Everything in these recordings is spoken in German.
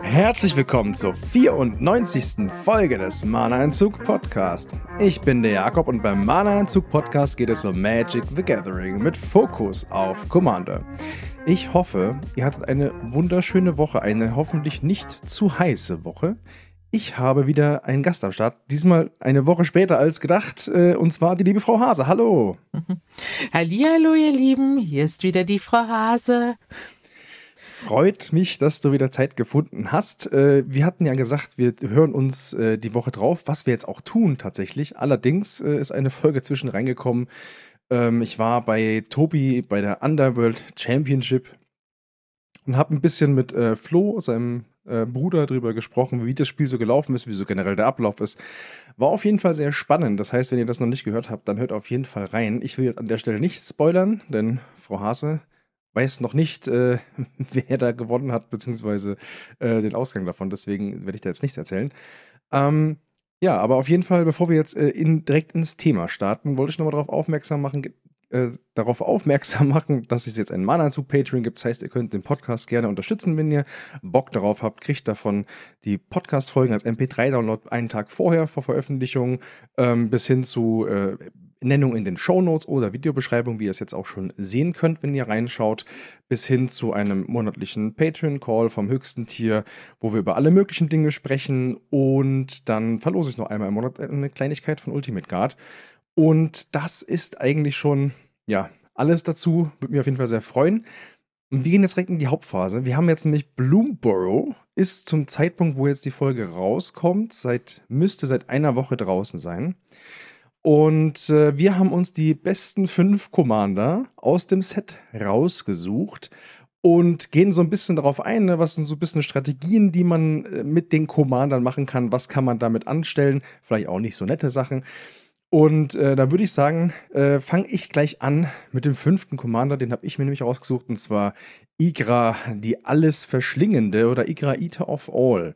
Herzlich willkommen zur 94. Folge des Mana Entzug Podcast. Ich bin der Jakob und beim Mana Entzug Podcast geht es um Magic the Gathering mit Fokus auf Commander. Ich hoffe, ihr hattet eine wunderschöne Woche, eine hoffentlich nicht zu heiße Woche. Ich habe wieder einen Gast am Start, diesmal eine Woche später als gedacht, äh, und zwar die liebe Frau Hase. Hallo. Hallo, ihr Lieben, hier ist wieder die Frau Hase. Freut mich, dass du wieder Zeit gefunden hast. Äh, wir hatten ja gesagt, wir hören uns äh, die Woche drauf, was wir jetzt auch tun tatsächlich. Allerdings ist eine Folge zwischen reingekommen. Ähm, ich war bei Tobi bei der Underworld Championship und habe ein bisschen mit Flo, seinem äh, Bruder darüber gesprochen, wie das Spiel so gelaufen ist, wie so generell der Ablauf ist. War auf jeden Fall sehr spannend. Das heißt, wenn ihr das noch nicht gehört habt, dann hört auf jeden Fall rein. Ich will jetzt an der Stelle nicht spoilern, denn Frau Hase weiß noch nicht, äh, wer da gewonnen hat, beziehungsweise äh, den Ausgang davon. Deswegen werde ich da jetzt nichts erzählen. Ähm, ja, aber auf jeden Fall, bevor wir jetzt äh, in, direkt ins Thema starten, wollte ich nochmal darauf aufmerksam machen, äh, darauf aufmerksam machen, dass es jetzt einen Mahnanzug Patreon gibt. Das heißt, ihr könnt den Podcast gerne unterstützen, wenn ihr Bock darauf habt. Kriegt davon die Podcast-Folgen als MP3-Download einen Tag vorher vor Veröffentlichung ähm, bis hin zu äh, Nennung in den Shownotes oder Videobeschreibung, wie ihr es jetzt auch schon sehen könnt, wenn ihr reinschaut, bis hin zu einem monatlichen Patreon-Call vom höchsten Tier, wo wir über alle möglichen Dinge sprechen und dann verlose ich noch einmal im Monat eine Kleinigkeit von Ultimate Guard. Und das ist eigentlich schon, ja, alles dazu. Würde mich auf jeden Fall sehr freuen. Und wir gehen jetzt direkt in die Hauptphase. Wir haben jetzt nämlich Bloomborough ist zum Zeitpunkt, wo jetzt die Folge rauskommt, seit, müsste seit einer Woche draußen sein. Und äh, wir haben uns die besten fünf Commander aus dem Set rausgesucht und gehen so ein bisschen darauf ein, ne, was sind so ein bisschen Strategien, die man äh, mit den Commandern machen kann, was kann man damit anstellen, vielleicht auch nicht so nette Sachen. Und äh, da würde ich sagen, äh, fange ich gleich an mit dem fünften Commander, den habe ich mir nämlich rausgesucht, und zwar Igra, die alles verschlingende oder Igra Eater of All.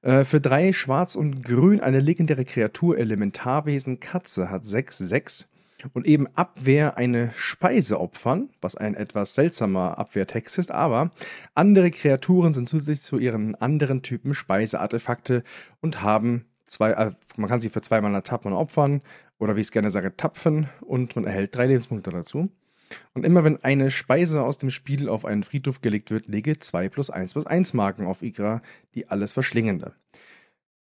Äh, für drei Schwarz und Grün eine legendäre Kreatur, Elementarwesen Katze, hat 6-6 und eben Abwehr eine Speise opfern, was ein etwas seltsamer Abwehrtext ist, aber andere Kreaturen sind zusätzlich zu ihren anderen Typen Speiseartefakte und haben Zwei, äh, man kann sie für zweimal ertappen und opfern, oder wie ich es gerne sage, tapfen und man erhält drei Lebenspunkte dazu. Und immer wenn eine Speise aus dem Spiel auf einen Friedhof gelegt wird, lege 2 plus 1 plus 1 Marken auf Igra, die alles verschlingende.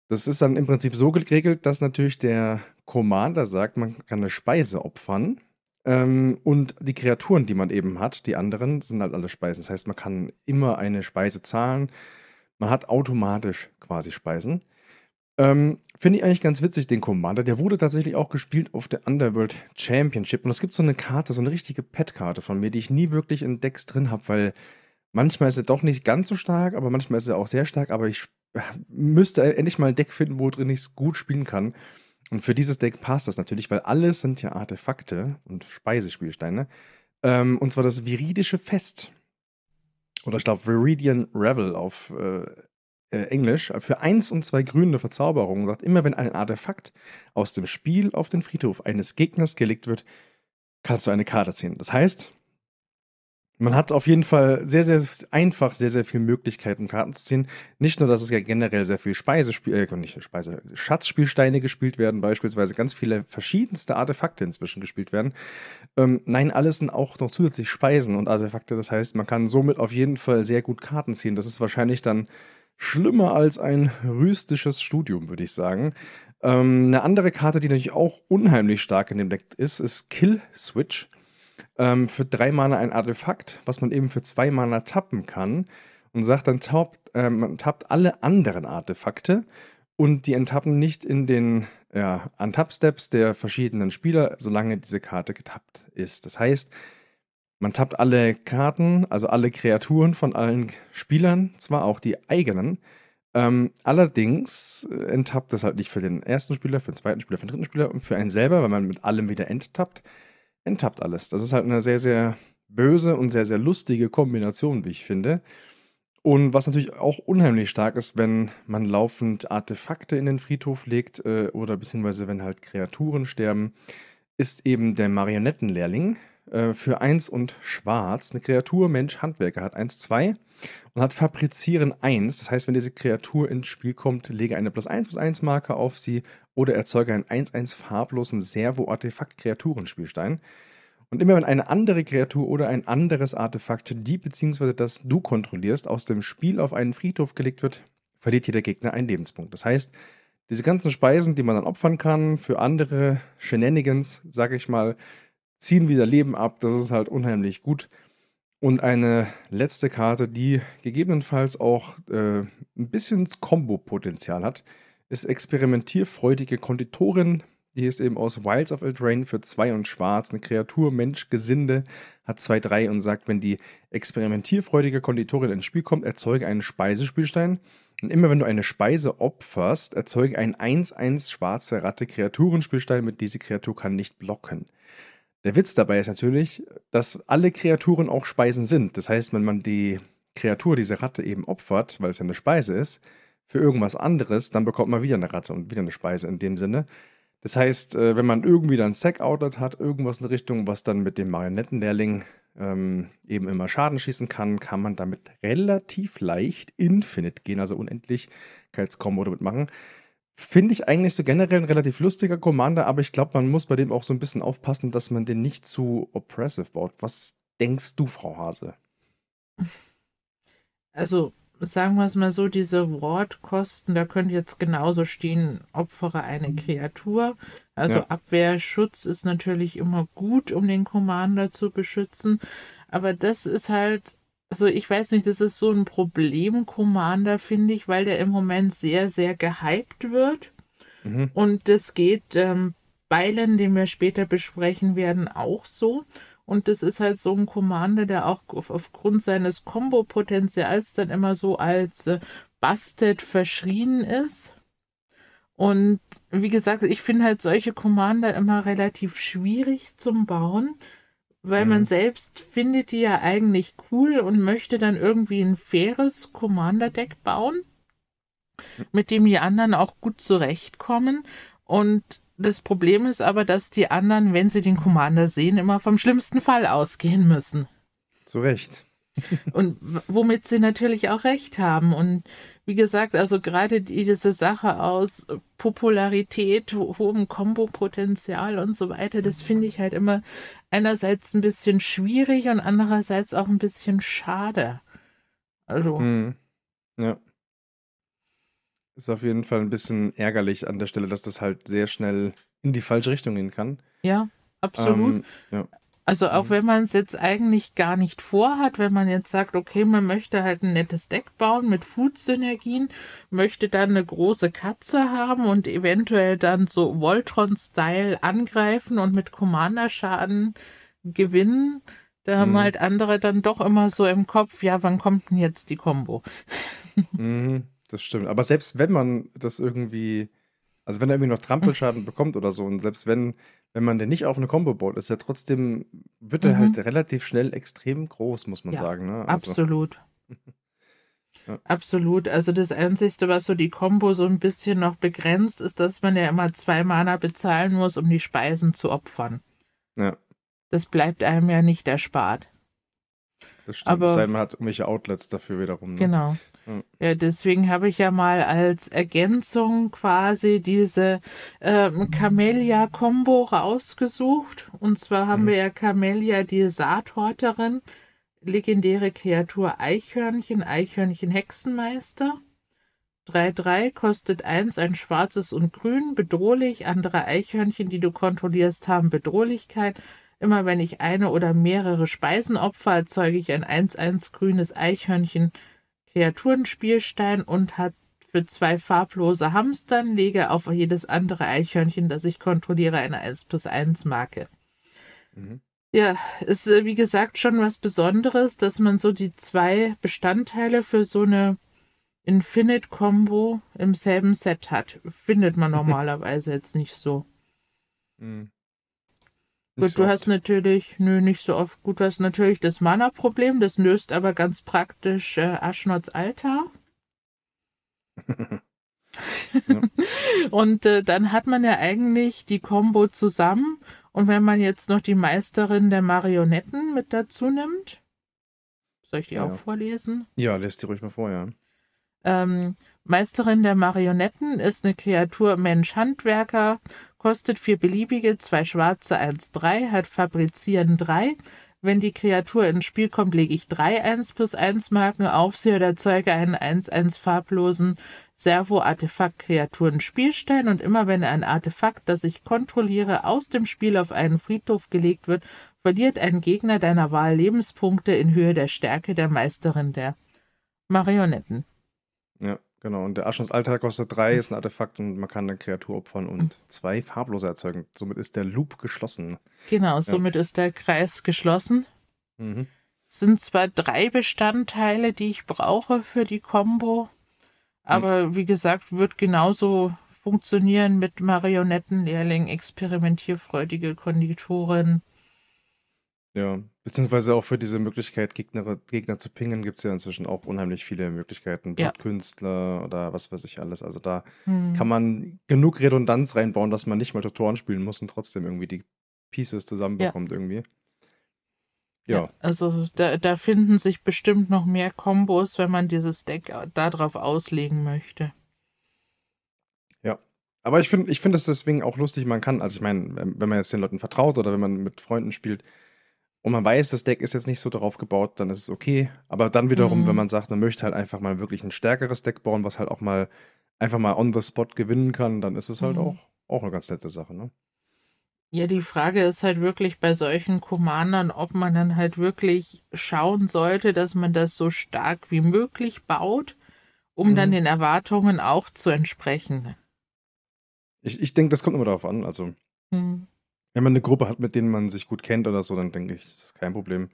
Das ist dann im Prinzip so geregelt, dass natürlich der Commander sagt, man kann eine Speise opfern. Ähm, und die Kreaturen, die man eben hat, die anderen, sind halt alle Speisen. Das heißt, man kann immer eine Speise zahlen. Man hat automatisch quasi Speisen. Ähm, Finde ich eigentlich ganz witzig, den Commander. Der wurde tatsächlich auch gespielt auf der Underworld Championship. Und es gibt so eine Karte, so eine richtige Pet-Karte von mir, die ich nie wirklich in Decks drin habe, weil manchmal ist er doch nicht ganz so stark, aber manchmal ist er auch sehr stark. Aber ich äh, müsste endlich mal ein Deck finden, wo drin ich es gut spielen kann. Und für dieses Deck passt das natürlich, weil alles sind ja Artefakte und Speisespielsteine. Ähm, und zwar das Viridische Fest. Oder ich glaube Viridian Revel auf äh, äh, Englisch, äh, für eins und zwei grüne Verzauberungen sagt, immer wenn ein Artefakt aus dem Spiel auf den Friedhof eines Gegners gelegt wird, kannst du eine Karte ziehen. Das heißt, man hat auf jeden Fall sehr, sehr einfach sehr, sehr viele Möglichkeiten, Karten zu ziehen. Nicht nur, dass es ja generell sehr viel Speisespiel, äh, nicht Speise, Schatzspielsteine gespielt werden, beispielsweise ganz viele verschiedenste Artefakte inzwischen gespielt werden. Ähm, nein, alles sind auch noch zusätzlich Speisen und Artefakte. Das heißt, man kann somit auf jeden Fall sehr gut Karten ziehen. Das ist wahrscheinlich dann Schlimmer als ein rüstisches Studium, würde ich sagen. Ähm, eine andere Karte, die natürlich auch unheimlich stark in dem Deck ist, ist Kill Switch. Ähm, für drei Mana ein Artefakt, was man eben für zwei Mana tappen kann. Und sagt dann, tappt, ähm, man tappt alle anderen Artefakte und die enttappen nicht in den ja, Untap-Steps der verschiedenen Spieler, solange diese Karte getappt ist. Das heißt, man tappt alle Karten, also alle Kreaturen von allen Spielern, zwar auch die eigenen. Ähm, allerdings äh, enttappt das halt nicht für den ersten Spieler, für den zweiten Spieler, für den dritten Spieler und für einen selber, weil man mit allem wieder enttappt. Enttappt alles. Das ist halt eine sehr, sehr böse und sehr, sehr lustige Kombination, wie ich finde. Und was natürlich auch unheimlich stark ist, wenn man laufend Artefakte in den Friedhof legt äh, oder beziehungsweise wenn halt Kreaturen sterben, ist eben der Marionettenlehrling. Äh, für 1 und Schwarz. Eine Kreatur, Mensch, Handwerker hat 1, 2 und hat Fabrizieren 1. Das heißt, wenn diese Kreatur ins Spiel kommt, lege eine plus 1 plus Eins Marke auf sie oder erzeuge einen 1-1 farblosen Servo-Artefakt-Kreaturenspielstein. Und immer wenn eine andere Kreatur oder ein anderes Artefakt, die bzw. das du kontrollierst, aus dem Spiel auf einen Friedhof gelegt wird, verliert jeder Gegner einen Lebenspunkt. Das heißt, diese ganzen Speisen, die man dann opfern kann für andere Shenanigans, sage ich mal, ziehen wieder Leben ab. Das ist halt unheimlich gut. Und eine letzte Karte, die gegebenenfalls auch äh, ein bisschen Combo-Potenzial hat, ist experimentierfreudige Konditorin. Die ist eben aus Wilds of Eldraine für 2 und Schwarz. Eine Kreatur, Mensch, Gesinde hat 2-3 und sagt, wenn die experimentierfreudige Konditorin ins Spiel kommt, erzeuge einen Speisespielstein. Und immer wenn du eine Speise opferst, erzeuge einen 1-1 schwarze Ratte Kreaturenspielstein mit diese Kreatur kann nicht blocken. Der Witz dabei ist natürlich, dass alle Kreaturen auch Speisen sind. Das heißt, wenn man die Kreatur, diese Ratte eben opfert, weil es ja eine Speise ist, für irgendwas anderes, dann bekommt man wieder eine Ratte und wieder eine Speise in dem Sinne. Das heißt, äh, wenn man irgendwie dann Sack-Outlet hat, irgendwas in Richtung, was dann mit dem Marionettenlehrling ähm, eben immer Schaden schießen kann, kann man damit relativ leicht Infinite gehen, also Unendlichkeitskombo damit machen. Finde ich eigentlich so generell ein relativ lustiger Commander, aber ich glaube, man muss bei dem auch so ein bisschen aufpassen, dass man den nicht zu oppressive baut. Was denkst du, Frau Hase? Also, sagen wir es mal so, diese ward da könnte jetzt genauso stehen, opfere eine mhm. Kreatur. Also ja. Abwehrschutz ist natürlich immer gut, um den Commander zu beschützen. Aber das ist halt also ich weiß nicht, das ist so ein Problem, Commander, finde ich, weil der im Moment sehr, sehr gehypt wird. Mhm. Und das geht ähm, Beilen, den wir später besprechen werden, auch so. Und das ist halt so ein Commander, der auch auf, aufgrund seines Combo-Potenzials dann immer so als äh, Busted verschrien ist. Und wie gesagt, ich finde halt solche Commander immer relativ schwierig zum Bauen, weil mhm. man selbst findet die ja eigentlich cool und möchte dann irgendwie ein faires Commander-Deck bauen, mit dem die anderen auch gut zurechtkommen. Und das Problem ist aber, dass die anderen, wenn sie den Commander sehen, immer vom schlimmsten Fall ausgehen müssen. Zu Recht. und womit sie natürlich auch recht haben. Und wie gesagt, also gerade diese Sache aus Popularität, hohem Kombopotenzial und so weiter, das mhm. finde ich halt immer einerseits ein bisschen schwierig und andererseits auch ein bisschen schade. Also. Mhm. Ja. Ist auf jeden Fall ein bisschen ärgerlich an der Stelle, dass das halt sehr schnell in die falsche Richtung gehen kann. Ja, absolut. Ähm, ja. Also auch mhm. wenn man es jetzt eigentlich gar nicht vorhat, wenn man jetzt sagt, okay, man möchte halt ein nettes Deck bauen mit Food-Synergien, möchte dann eine große Katze haben und eventuell dann so Voltron-Style angreifen und mit Commander-Schaden gewinnen, da haben mhm. halt andere dann doch immer so im Kopf, ja, wann kommt denn jetzt die Combo? mhm, das stimmt. Aber selbst wenn man das irgendwie also wenn er irgendwie noch Trampelschaden bekommt oder so und selbst wenn, wenn man den nicht auf eine Combo baut, ist er trotzdem, wird er halt mhm. relativ schnell extrem groß, muss man ja, sagen. Ne? Also. Absolut. ja. Absolut. Also das Einzige, was so die Combo so ein bisschen noch begrenzt, ist, dass man ja immer zwei Mana bezahlen muss, um die Speisen zu opfern. Ja. Das bleibt einem ja nicht erspart. Das stimmt, Aber, sein, man hat irgendwelche Outlets dafür wiederum. Ne? Genau. Mhm. Ja, deswegen habe ich ja mal als Ergänzung quasi diese ähm, Camellia kombo rausgesucht. Und zwar haben mhm. wir ja Camellia, die Saathorterin, legendäre Kreatur Eichhörnchen, Eichhörnchen Hexenmeister. 3-3 kostet 1 ein schwarzes und grün, bedrohlich. Andere Eichhörnchen, die du kontrollierst, haben Bedrohlichkeit. Immer wenn ich eine oder mehrere Speisen opfer, erzeuge ich ein 1-1 grünes Eichhörnchen Kreaturenspielstein und hat für zwei farblose Hamstern, lege auf jedes andere Eichhörnchen, das ich kontrolliere, eine 1 plus 1 Marke. Mhm. Ja, ist äh, wie gesagt schon was Besonderes, dass man so die zwei Bestandteile für so eine Infinite-Combo im selben Set hat. Findet man normalerweise jetzt nicht so. Mhm. Gut, du hast natürlich, nö, nicht so oft. Gut, du hast natürlich das Mana-Problem, das löst aber ganz praktisch äh, Aschnots Altar. und äh, dann hat man ja eigentlich die Combo zusammen. Und wenn man jetzt noch die Meisterin der Marionetten mit dazu nimmt, soll ich die ja. auch vorlesen? Ja, lest die ruhig mal vor, ja. Ähm, Meisterin der Marionetten ist eine Kreatur Mensch-Handwerker kostet vier beliebige, zwei schwarze, eins drei, hat Fabrizieren drei. Wenn die Kreatur ins Spiel kommt, lege ich drei 1 plus 1 Marken auf sie oder erzeuge einen 1-1 farblosen Servo-Artefakt-Kreaturen-Spielstein und immer wenn ein Artefakt, das ich kontrolliere, aus dem Spiel auf einen Friedhof gelegt wird, verliert ein Gegner deiner Wahl Lebenspunkte in Höhe der Stärke der Meisterin der Marionetten. Ja. Genau, und der Aschens kostet drei, ist ein Artefakt und man kann eine Kreatur opfern und zwei farblose erzeugen. Somit ist der Loop geschlossen. Genau, somit ja. ist der Kreis geschlossen. Mhm. Sind zwar drei Bestandteile, die ich brauche für die Combo, aber mhm. wie gesagt, wird genauso funktionieren mit Marionettenlehrling, experimentierfreudige Konditorin. Ja, beziehungsweise auch für diese Möglichkeit, Gegner, Gegner zu pingen, gibt es ja inzwischen auch unheimlich viele Möglichkeiten. Ja. Blutkünstler oder was weiß ich alles. Also da hm. kann man genug Redundanz reinbauen, dass man nicht mal Tutoren spielen muss und trotzdem irgendwie die Pieces zusammenbekommt ja. irgendwie. Ja. ja also da, da finden sich bestimmt noch mehr Kombos, wenn man dieses Deck darauf auslegen möchte. Aber ich finde ich find deswegen auch lustig, man kann, also ich meine, wenn man jetzt den Leuten vertraut oder wenn man mit Freunden spielt, und man weiß, das Deck ist jetzt nicht so darauf gebaut, dann ist es okay. Aber dann wiederum, mhm. wenn man sagt, man möchte halt einfach mal wirklich ein stärkeres Deck bauen, was halt auch mal einfach mal on the spot gewinnen kann, dann ist es halt mhm. auch, auch eine ganz nette Sache, ne? Ja, die Frage ist halt wirklich bei solchen Commandern, ob man dann halt wirklich schauen sollte, dass man das so stark wie möglich baut, um mhm. dann den Erwartungen auch zu entsprechen. Ich, ich denke, das kommt immer darauf an. Also, mhm. Wenn man eine Gruppe hat, mit denen man sich gut kennt oder so, dann denke ich, ist das kein Problem.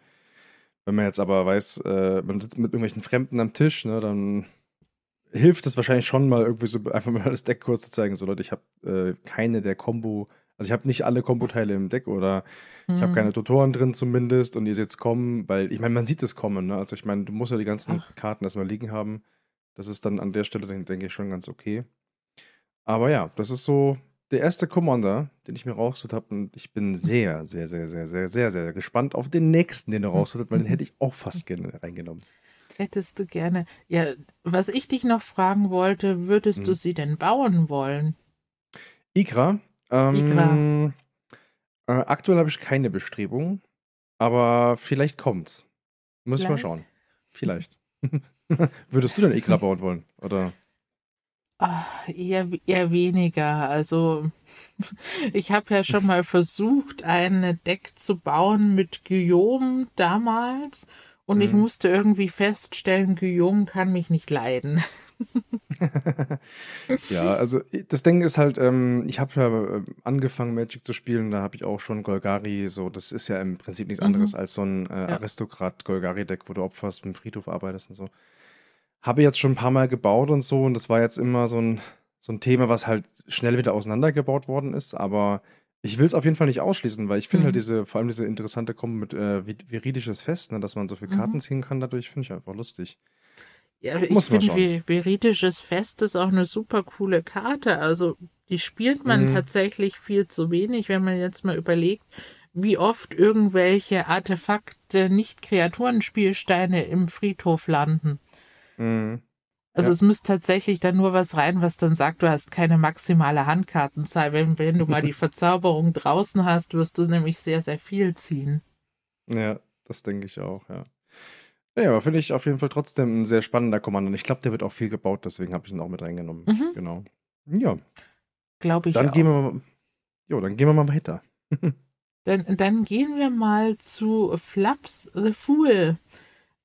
Wenn man jetzt aber weiß, äh, man sitzt mit irgendwelchen Fremden am Tisch, ne, dann hilft es wahrscheinlich schon mal irgendwie so einfach mal das Deck kurz zu zeigen. So Leute, ich habe äh, keine der Combo, also ich habe nicht alle Combo-Teile im Deck oder mhm. ich habe keine Tutoren drin zumindest und ihr seht es kommen, weil ich meine, man sieht es kommen. Ne? Also ich meine, du musst ja die ganzen Ach. Karten erstmal liegen haben. Das ist dann an der Stelle, denke ich, schon ganz okay. Aber ja, das ist so der erste Commander, den ich mir rausgeholt habe, und ich bin sehr, sehr, sehr, sehr, sehr, sehr, sehr gespannt auf den nächsten, den du rausgeholt hat, weil den hätte ich auch fast gerne reingenommen. Hättest du gerne. Ja, was ich dich noch fragen wollte, würdest mhm. du sie denn bauen wollen? Ikra. Ähm, Igra. Äh, aktuell habe ich keine Bestrebung, aber vielleicht kommt's. Muss ich mal schauen. Vielleicht. würdest du denn Ikra bauen wollen? Oder? Äh, eher, eher weniger. Also ich habe ja schon mal versucht, ein Deck zu bauen mit Guillaume damals. Und mhm. ich musste irgendwie feststellen, Guillaume kann mich nicht leiden. ja, also das Ding ist halt, ähm, ich habe ja äh, angefangen Magic zu spielen, da habe ich auch schon Golgari, so das ist ja im Prinzip nichts mhm. anderes mhm. als so ein äh, Aristokrat Golgari Deck, wo du opferst, im Friedhof arbeitest und so habe jetzt schon ein paar Mal gebaut und so. Und das war jetzt immer so ein, so ein Thema, was halt schnell wieder auseinandergebaut worden ist. Aber ich will es auf jeden Fall nicht ausschließen, weil ich finde halt mhm. halt diese, vor allem diese interessante Kombi mit äh, viridisches Fest, ne, dass man so viele mhm. Karten mhm. ziehen kann, dadurch finde ich einfach lustig. Ja, ich finde, viridisches Fest ist auch eine super coole Karte. Also die spielt man mhm. tatsächlich viel zu wenig, wenn man jetzt mal überlegt, wie oft irgendwelche Artefakte, nicht Kreaturenspielsteine im Friedhof landen. Mhm. Also ja. es müsste tatsächlich dann nur was rein, was dann sagt, du hast keine maximale Handkartenzahl. Wenn, wenn du mal die Verzauberung draußen hast, wirst du nämlich sehr, sehr viel ziehen. Ja, das denke ich auch, ja. Ja, aber finde ich auf jeden Fall trotzdem ein sehr spannender Kommando. Und ich glaube, der wird auch viel gebaut, deswegen habe ich ihn auch mit reingenommen. Mhm. Genau. Ja. Glaube ich. Dann auch. gehen wir mal. Jo, dann gehen wir mal weiter. dann, dann gehen wir mal zu Flaps the Fool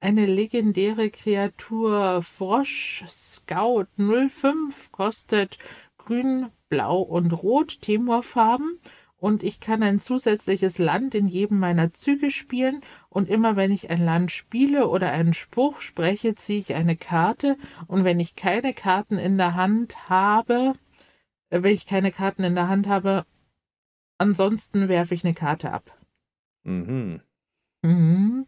eine legendäre Kreatur Frosch Scout 05 kostet grün, blau und rot Temurfarben und ich kann ein zusätzliches Land in jedem meiner Züge spielen und immer wenn ich ein Land spiele oder einen Spruch spreche, ziehe ich eine Karte und wenn ich keine Karten in der Hand habe, äh, wenn ich keine Karten in der Hand habe, ansonsten werfe ich eine Karte ab. Mhm. Mhm.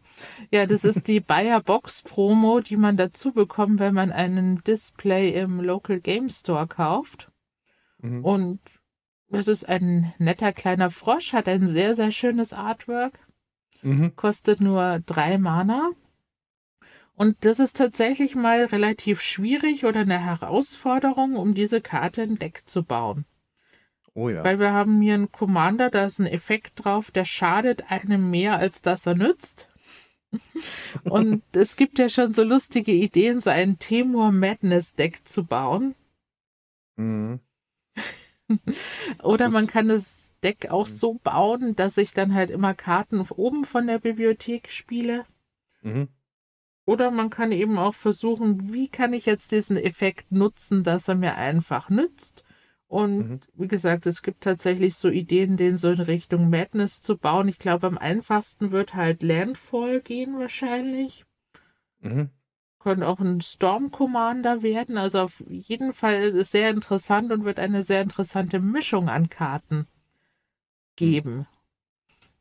Ja, das ist die Bayer Box Promo, die man dazu bekommt, wenn man einen Display im Local Game Store kauft. Mhm. Und das ist ein netter kleiner Frosch, hat ein sehr, sehr schönes Artwork. Mhm. Kostet nur drei Mana. Und das ist tatsächlich mal relativ schwierig oder eine Herausforderung, um diese Karte ein Deck zu bauen. Oh ja. Weil wir haben hier einen Commander, da ist ein Effekt drauf, der schadet einem mehr, als dass er nützt. Und es gibt ja schon so lustige Ideen, so ein Temur Madness Deck zu bauen. Mhm. Oder das man kann das Deck auch mhm. so bauen, dass ich dann halt immer Karten oben von der Bibliothek spiele. Mhm. Oder man kann eben auch versuchen, wie kann ich jetzt diesen Effekt nutzen, dass er mir einfach nützt und mhm. wie gesagt, es gibt tatsächlich so Ideen, den so in Richtung Madness zu bauen. Ich glaube, am einfachsten wird halt Landfall gehen wahrscheinlich. Mhm. Können auch ein Storm Commander werden. Also auf jeden Fall ist sehr interessant und wird eine sehr interessante Mischung an Karten mhm. geben.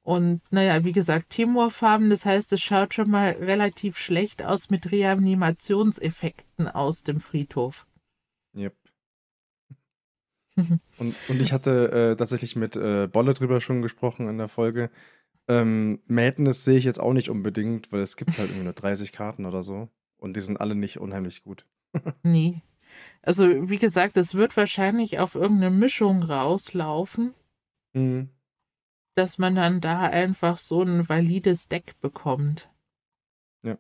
Und naja, wie gesagt, Timur-Farben, das heißt, es schaut schon mal relativ schlecht aus mit Reanimationseffekten aus dem Friedhof. Yep. Und, und ich hatte äh, tatsächlich mit äh, Bolle drüber schon gesprochen in der Folge. Ähm, Madness sehe ich jetzt auch nicht unbedingt, weil es gibt halt irgendwie nur 30 Karten oder so. Und die sind alle nicht unheimlich gut. nee. Also, wie gesagt, es wird wahrscheinlich auf irgendeine Mischung rauslaufen, mhm. dass man dann da einfach so ein valides Deck bekommt. Ja.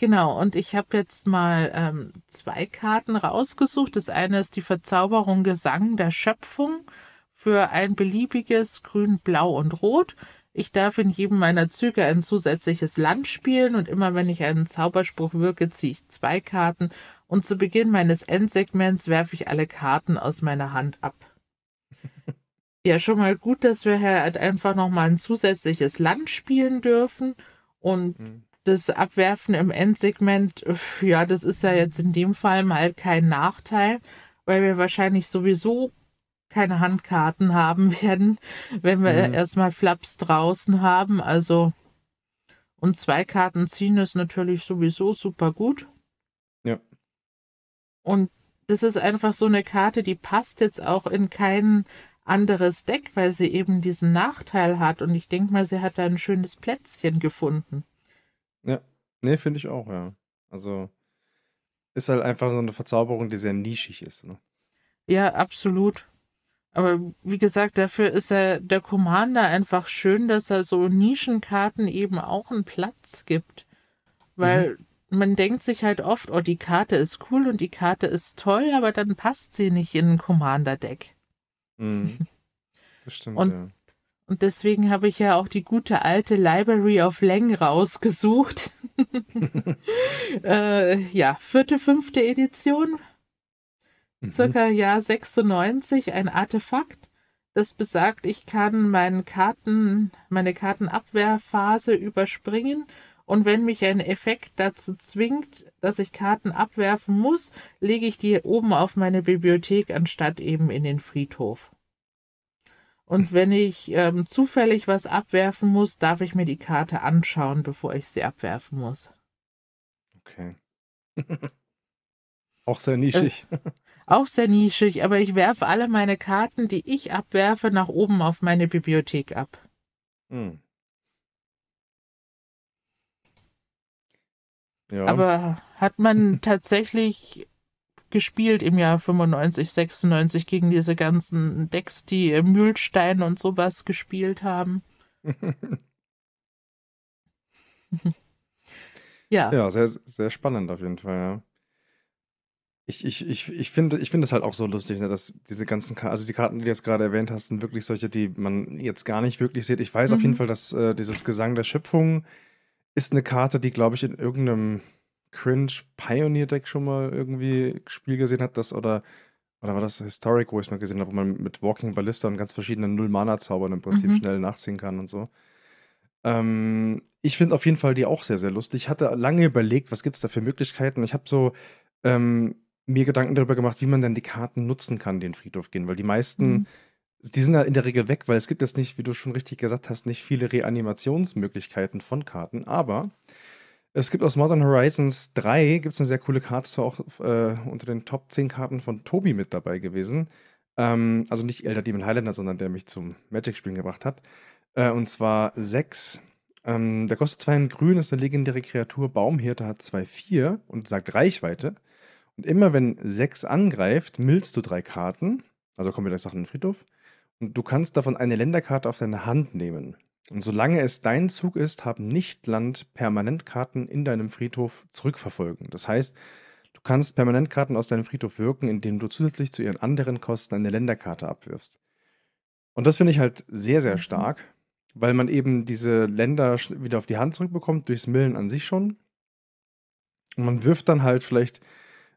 Genau, und ich habe jetzt mal ähm, zwei Karten rausgesucht. Das eine ist die Verzauberung Gesang der Schöpfung für ein beliebiges Grün, Blau und Rot. Ich darf in jedem meiner Züge ein zusätzliches Land spielen und immer wenn ich einen Zauberspruch wirke, ziehe ich zwei Karten und zu Beginn meines Endsegments werfe ich alle Karten aus meiner Hand ab. ja, schon mal gut, dass wir halt einfach nochmal ein zusätzliches Land spielen dürfen und mhm das Abwerfen im Endsegment, ja, das ist ja jetzt in dem Fall mal kein Nachteil, weil wir wahrscheinlich sowieso keine Handkarten haben werden, wenn wir mhm. erstmal Flaps draußen haben. Also, und zwei Karten ziehen ist natürlich sowieso super gut. Ja. Und das ist einfach so eine Karte, die passt jetzt auch in keinen anderes Deck, weil sie eben diesen Nachteil hat. Und ich denke mal, sie hat da ein schönes Plätzchen gefunden. Nee, finde ich auch, ja. Also ist halt einfach so eine Verzauberung, die sehr nischig ist. Ne? Ja, absolut. Aber wie gesagt, dafür ist ja der Commander einfach schön, dass er so Nischenkarten eben auch einen Platz gibt. Weil mhm. man denkt sich halt oft, oh, die Karte ist cool und die Karte ist toll, aber dann passt sie nicht in ein Commander-Deck. Mhm. Das stimmt, und ja. Und deswegen habe ich ja auch die gute alte Library of Lang rausgesucht. äh, ja, vierte, fünfte Edition, mhm. circa Jahr 96, ein Artefakt. Das besagt, ich kann meinen Karten, meine Kartenabwehrphase überspringen und wenn mich ein Effekt dazu zwingt, dass ich Karten abwerfen muss, lege ich die oben auf meine Bibliothek anstatt eben in den Friedhof. Und wenn ich ähm, zufällig was abwerfen muss, darf ich mir die Karte anschauen, bevor ich sie abwerfen muss. Okay. auch sehr nischig. Also, auch sehr nischig, aber ich werfe alle meine Karten, die ich abwerfe, nach oben auf meine Bibliothek ab. Hm. Ja. Aber hat man tatsächlich gespielt im Jahr 95, 96 gegen diese ganzen Decks, die äh, Mühlstein und sowas gespielt haben. ja. Ja, sehr, sehr spannend auf jeden Fall, ja. Ich, ich, ich, ich finde ich find halt auch so lustig, ne, dass diese ganzen Karten, also die Karten, die du jetzt gerade erwähnt hast, sind wirklich solche, die man jetzt gar nicht wirklich sieht. Ich weiß mhm. auf jeden mhm. Fall, dass äh, dieses Gesang der Schöpfung ist eine Karte, die, glaube ich, in irgendeinem Cringe Pioneer Deck schon mal irgendwie Spiel gesehen hat, das oder oder war das Historic, wo ich es mal gesehen habe, wo man mit Walking Ballista und ganz verschiedenen Null-Mana-Zaubern im Prinzip mhm. schnell nachziehen kann und so. Ähm, ich finde auf jeden Fall die auch sehr, sehr lustig. Ich hatte lange überlegt, was gibt es da für Möglichkeiten. Ich habe so ähm, mir Gedanken darüber gemacht, wie man denn die Karten nutzen kann, die in den Friedhof gehen, weil die meisten, mhm. die sind ja in der Regel weg, weil es gibt jetzt nicht, wie du schon richtig gesagt hast, nicht viele Reanimationsmöglichkeiten von Karten, aber es gibt aus Modern Horizons 3 gibt's eine sehr coole Karte, zwar auch äh, unter den Top 10 Karten von Tobi mit dabei gewesen. Ähm, also nicht Elder Demon Highlander, sondern der mich zum Magic-Spielen gebracht hat. Äh, und zwar 6. Ähm, der kostet 2 in grün, ist eine legendäre Kreatur. Baumhirte hat 2-4 und sagt Reichweite. Und immer wenn 6 angreift, millst du drei Karten. Also kommen wir gleich Sachen in den Friedhof. Und du kannst davon eine Länderkarte auf deine Hand nehmen. Und solange es dein Zug ist, haben Nichtland Permanentkarten in deinem Friedhof zurückverfolgen. Das heißt, du kannst Permanentkarten aus deinem Friedhof wirken, indem du zusätzlich zu ihren anderen Kosten eine Länderkarte abwirfst. Und das finde ich halt sehr, sehr mhm. stark, weil man eben diese Länder wieder auf die Hand zurückbekommt, durchs Millen an sich schon. Und man wirft dann halt vielleicht,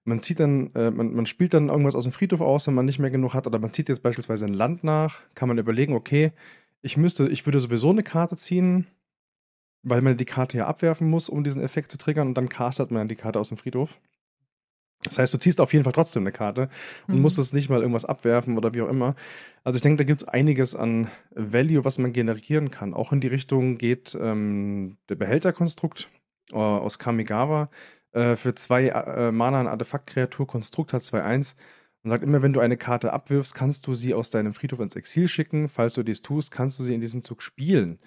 man zieht dann, äh, man, man spielt dann irgendwas aus dem Friedhof aus, wenn man nicht mehr genug hat, oder man zieht jetzt beispielsweise ein Land nach, kann man überlegen, okay, ich müsste, ich würde sowieso eine Karte ziehen, weil man die Karte ja abwerfen muss, um diesen Effekt zu triggern und dann castet man die Karte aus dem Friedhof. Das heißt, du ziehst auf jeden Fall trotzdem eine Karte und mhm. musst es nicht mal irgendwas abwerfen oder wie auch immer. Also ich denke, da gibt es einiges an Value, was man generieren kann. Auch in die Richtung geht ähm, der Behälterkonstrukt äh, aus Kamigawa. Äh, für zwei äh, Mana ein Artefakt-Kreatur, Konstrukt hat 2-1. Man sagt immer, wenn du eine Karte abwirfst, kannst du sie aus deinem Friedhof ins Exil schicken. Falls du dies tust, kannst du sie in diesem Zug spielen.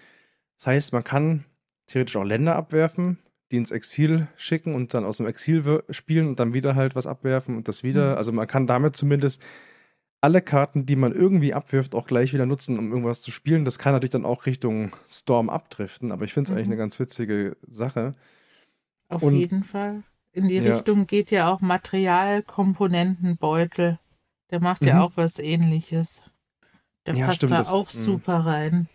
Das heißt, man kann theoretisch auch Länder abwerfen, die ins Exil schicken und dann aus dem Exil spielen und dann wieder halt was abwerfen und das wieder. Mhm. Also man kann damit zumindest alle Karten, die man irgendwie abwirft, auch gleich wieder nutzen, um irgendwas zu spielen. Das kann natürlich dann auch Richtung Storm abdriften, aber ich finde es mhm. eigentlich eine ganz witzige Sache. Auf und jeden Fall in die ja. Richtung geht ja auch Materialkomponentenbeutel. Der macht mhm. ja auch was ähnliches. Der ja, passt stimmt, da das. auch mhm. super rein.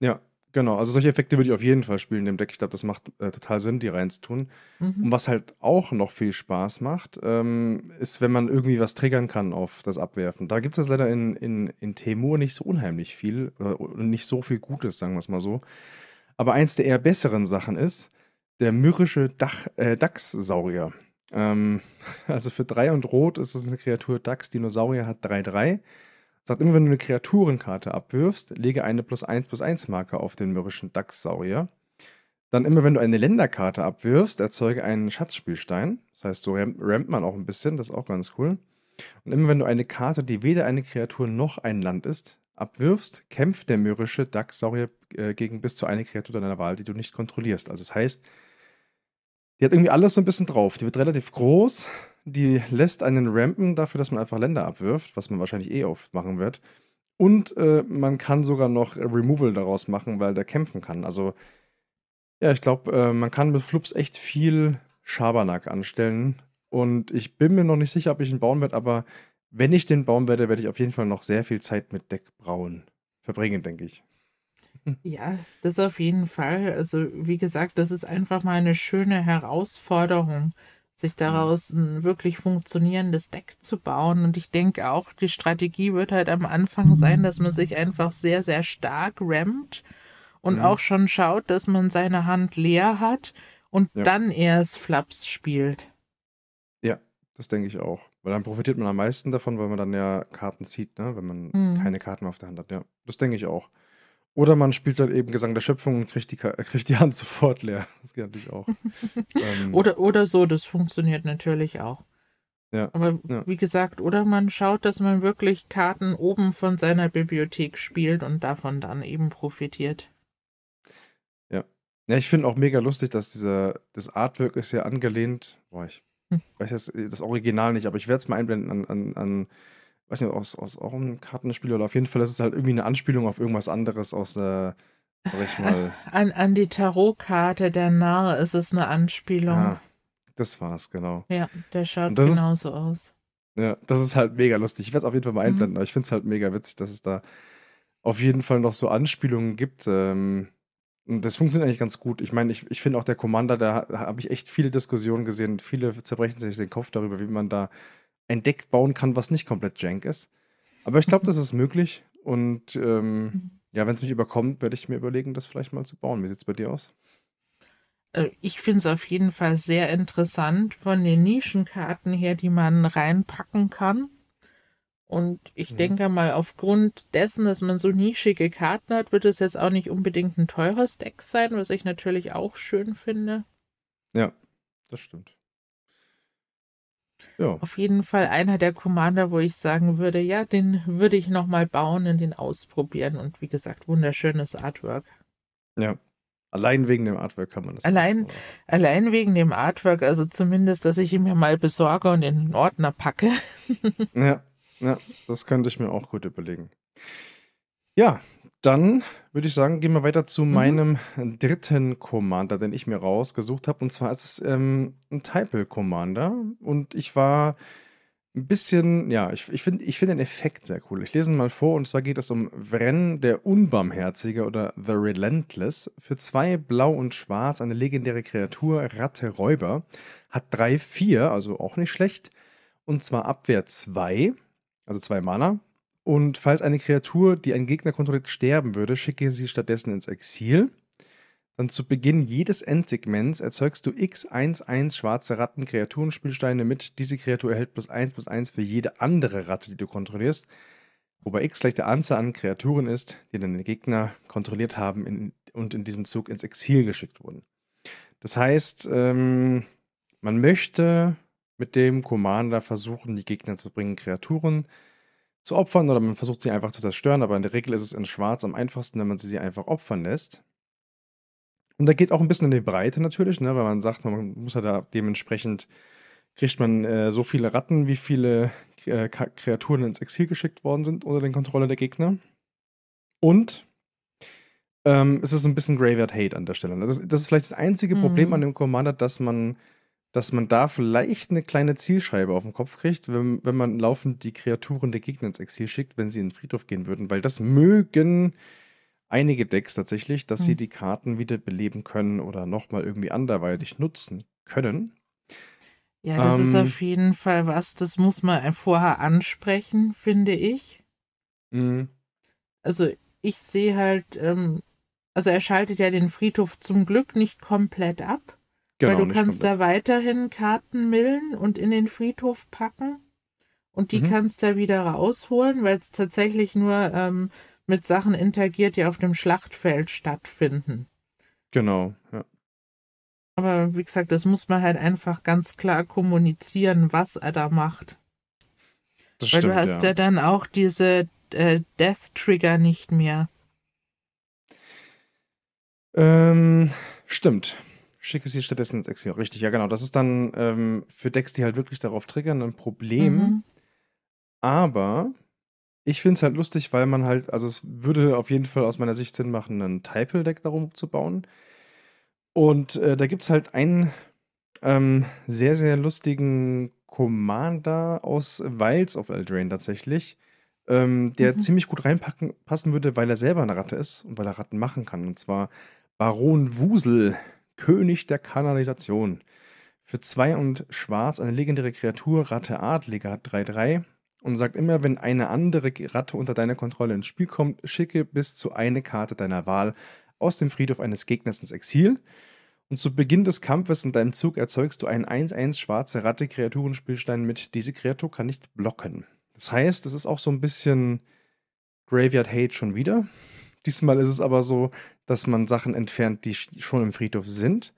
Ja, genau. Also solche Effekte würde ich auf jeden Fall spielen in dem Deck. Ich glaube, das macht äh, total Sinn, die reinzutun. Mhm. Und was halt auch noch viel Spaß macht, ähm, ist, wenn man irgendwie was triggern kann auf das Abwerfen. Da gibt es jetzt leider in, in, in Temur nicht so unheimlich viel, äh, nicht so viel Gutes, sagen wir es mal so. Aber eins der eher besseren Sachen ist, der mürrische Dach, äh, Dachssaurier. Ähm, also für 3 und Rot ist es eine Kreatur Dachs. Dinosaurier hat 3-3. Sagt immer, wenn du eine Kreaturenkarte abwirfst, lege eine plus 1 plus 1 Marke auf den mürrischen Dachssaurier. Dann immer, wenn du eine Länderkarte abwirfst, erzeuge einen Schatzspielstein. Das heißt, so rampt man auch ein bisschen, das ist auch ganz cool. Und immer wenn du eine Karte, die weder eine Kreatur noch ein Land ist, abwirfst, kämpft der mürrische Dachsaurier äh, gegen bis zu eine Kreatur deiner Wahl, die du nicht kontrollierst. Also das heißt, die hat irgendwie alles so ein bisschen drauf. Die wird relativ groß, die lässt einen rampen dafür, dass man einfach Länder abwirft, was man wahrscheinlich eh oft machen wird. Und äh, man kann sogar noch Removal daraus machen, weil der kämpfen kann. Also ja, ich glaube, äh, man kann mit Flups echt viel Schabernack anstellen. Und ich bin mir noch nicht sicher, ob ich ihn bauen werde, aber wenn ich den Baum werde, werde ich auf jeden Fall noch sehr viel Zeit mit Deckbrauen verbringen, denke ich. Ja, das auf jeden Fall. Also, wie gesagt, das ist einfach mal eine schöne Herausforderung, sich mhm. daraus ein wirklich funktionierendes Deck zu bauen. Und ich denke auch, die Strategie wird halt am Anfang sein, dass man sich einfach sehr, sehr stark rammt und ja. Mhm. auch schon schaut, dass man seine Hand leer hat und ja. dann erst Flaps spielt. Das denke ich auch. Weil dann profitiert man am meisten davon, weil man dann ja Karten zieht, ne? wenn man mhm. keine Karten mehr auf der Hand hat. Ja, das denke ich auch. Oder man spielt dann eben Gesang der Schöpfung und kriegt die, äh, kriegt die Hand sofort leer. Das geht natürlich auch. ähm, oder, oder so, das funktioniert natürlich auch. Ja, Aber ja. wie gesagt, oder man schaut, dass man wirklich Karten oben von seiner Bibliothek spielt und davon dann eben profitiert. Ja. Ja, ich finde auch mega lustig, dass dieser, das Artwork ist ja angelehnt. Boah, ich hm. Ich weiß äh, das Original nicht, aber ich werde es mal einblenden an, an, an weiß nicht, aus, aus auch einem Kartenspiel oder auf jeden Fall ist es halt irgendwie eine Anspielung auf irgendwas anderes aus der, sag ich mal. An, an die Tarotkarte der Narr ist es eine Anspielung. Ja, ah, das war's, genau. Ja, der schaut genauso ist, aus. Ja, das ist halt mega lustig. Ich werde es auf jeden Fall mal mhm. einblenden, mhm. aber ich finde es halt mega witzig, dass es da auf jeden Fall noch so Anspielungen gibt. Ähm, das funktioniert eigentlich ganz gut. Ich meine, ich, ich finde auch der Commander, da habe ich echt viele Diskussionen gesehen. Viele zerbrechen sich den Kopf darüber, wie man da ein Deck bauen kann, was nicht komplett jank ist. Aber ich glaube, das ist möglich. Und ähm, ja, wenn es mich überkommt, werde ich mir überlegen, das vielleicht mal zu bauen. Wie sieht es bei dir aus? Äh, ich finde es auf jeden Fall sehr interessant von den Nischenkarten her, die man reinpacken kann. Und ich mhm. denke mal, aufgrund dessen, dass man so nischige Karten hat, wird es jetzt auch nicht unbedingt ein teures Deck sein, was ich natürlich auch schön finde. Ja, das stimmt. Ja. Auf jeden Fall einer der Commander, wo ich sagen würde, ja, den würde ich nochmal bauen und den ausprobieren. Und wie gesagt, wunderschönes Artwork. Ja. Allein wegen dem Artwork kann man das. Allein, allein wegen dem Artwork, also zumindest, dass ich ihn mir mal besorge und in den Ordner packe. ja. Ja, das könnte ich mir auch gut überlegen. Ja, dann würde ich sagen, gehen wir weiter zu mhm. meinem dritten Commander, den ich mir rausgesucht habe. Und zwar ist es ähm, ein Typal Commander. Und ich war ein bisschen, ja, ich, ich finde ich find den Effekt sehr cool. Ich lese ihn mal vor. Und zwar geht es um Vren, der Unbarmherzige oder The Relentless. Für zwei Blau und Schwarz, eine legendäre Kreatur, Ratte, Räuber. Hat drei, vier, also auch nicht schlecht. Und zwar Abwehr 2 also zwei Mana. Und falls eine Kreatur, die ein Gegner kontrolliert, sterben würde, schicke sie stattdessen ins Exil. Dann zu Beginn jedes Endsegments erzeugst du x11 schwarze Ratten Kreaturenspielsteine mit. Diese Kreatur erhält plus 1 plus 1 für jede andere Ratte, die du kontrollierst, wobei x gleich der Anzahl an Kreaturen ist, die deine Gegner kontrolliert haben in, und in diesem Zug ins Exil geschickt wurden. Das heißt, ähm, man möchte mit dem Commander versuchen die Gegner zu bringen, Kreaturen zu opfern oder man versucht sie einfach zu zerstören, aber in der Regel ist es in Schwarz am einfachsten, wenn man sie einfach opfern lässt. Und da geht auch ein bisschen in die Breite natürlich, ne, weil man sagt, man muss ja da dementsprechend, kriegt man äh, so viele Ratten, wie viele äh, Kreaturen ins Exil geschickt worden sind unter den Kontrolle der Gegner. Und ähm, es ist ein bisschen Graveyard Hate an der Stelle. Ne? Das, das ist vielleicht das einzige mhm. Problem an dem Commander, dass man dass man da vielleicht eine kleine Zielscheibe auf den Kopf kriegt, wenn, wenn man laufend die Kreaturen der Gegner ins Exil schickt, wenn sie in den Friedhof gehen würden, weil das mögen einige Decks tatsächlich, dass mhm. sie hm. die Karten wieder beleben können oder nochmal irgendwie anderweitig nutzen können. Ja, das ähm, ist auf jeden Fall was, das muss man vorher ansprechen, finde ich. Mhm. Also ich sehe halt, ähm, also er schaltet ja den Friedhof zum Glück nicht komplett ab Genau, Weil du kannst komplett. da weiterhin Karten millen und in den Friedhof packen. Und die mhm. kannst du wieder rausholen, weil es tatsächlich nur ähm, mit Sachen interagiert, die auf dem Schlachtfeld stattfinden. Genau, ja. Aber wie gesagt, das muss man halt einfach ganz klar kommunizieren, was er da macht. Das weil stimmt, du hast ja. ja dann auch diese äh, Death-Trigger nicht mehr. Ähm, stimmt schicke sie stattdessen ins Exil. Richtig, ja genau. Das ist dann ähm, für Decks, die halt wirklich darauf triggern, ein Problem. Mhm. Aber ich finde es halt lustig, weil man halt, also es würde auf jeden Fall aus meiner Sicht Sinn machen, ein Typel-Deck darum zu bauen. Und äh, da gibt es halt einen ähm, sehr, sehr lustigen Commander aus Wilds of Eldraine tatsächlich, ähm, der mhm. ziemlich gut reinpassen würde, weil er selber eine Ratte ist und weil er Ratten machen kann. Und zwar Baron Wusel König der Kanalisation. Für zwei und schwarz eine legendäre Kreatur, Ratte Adliger, hat 3-3 und sagt immer, wenn eine andere Ratte unter deiner Kontrolle ins Spiel kommt, schicke bis zu eine Karte deiner Wahl aus dem Friedhof eines Gegners ins Exil. Und zu Beginn des Kampfes in deinem Zug erzeugst du einen 1-1 schwarze Ratte Kreaturenspielstein mit. Diese Kreatur kann nicht blocken. Das heißt, es ist auch so ein bisschen Graveyard Hate schon wieder. Diesmal ist es aber so, dass man Sachen entfernt, die schon im Friedhof sind.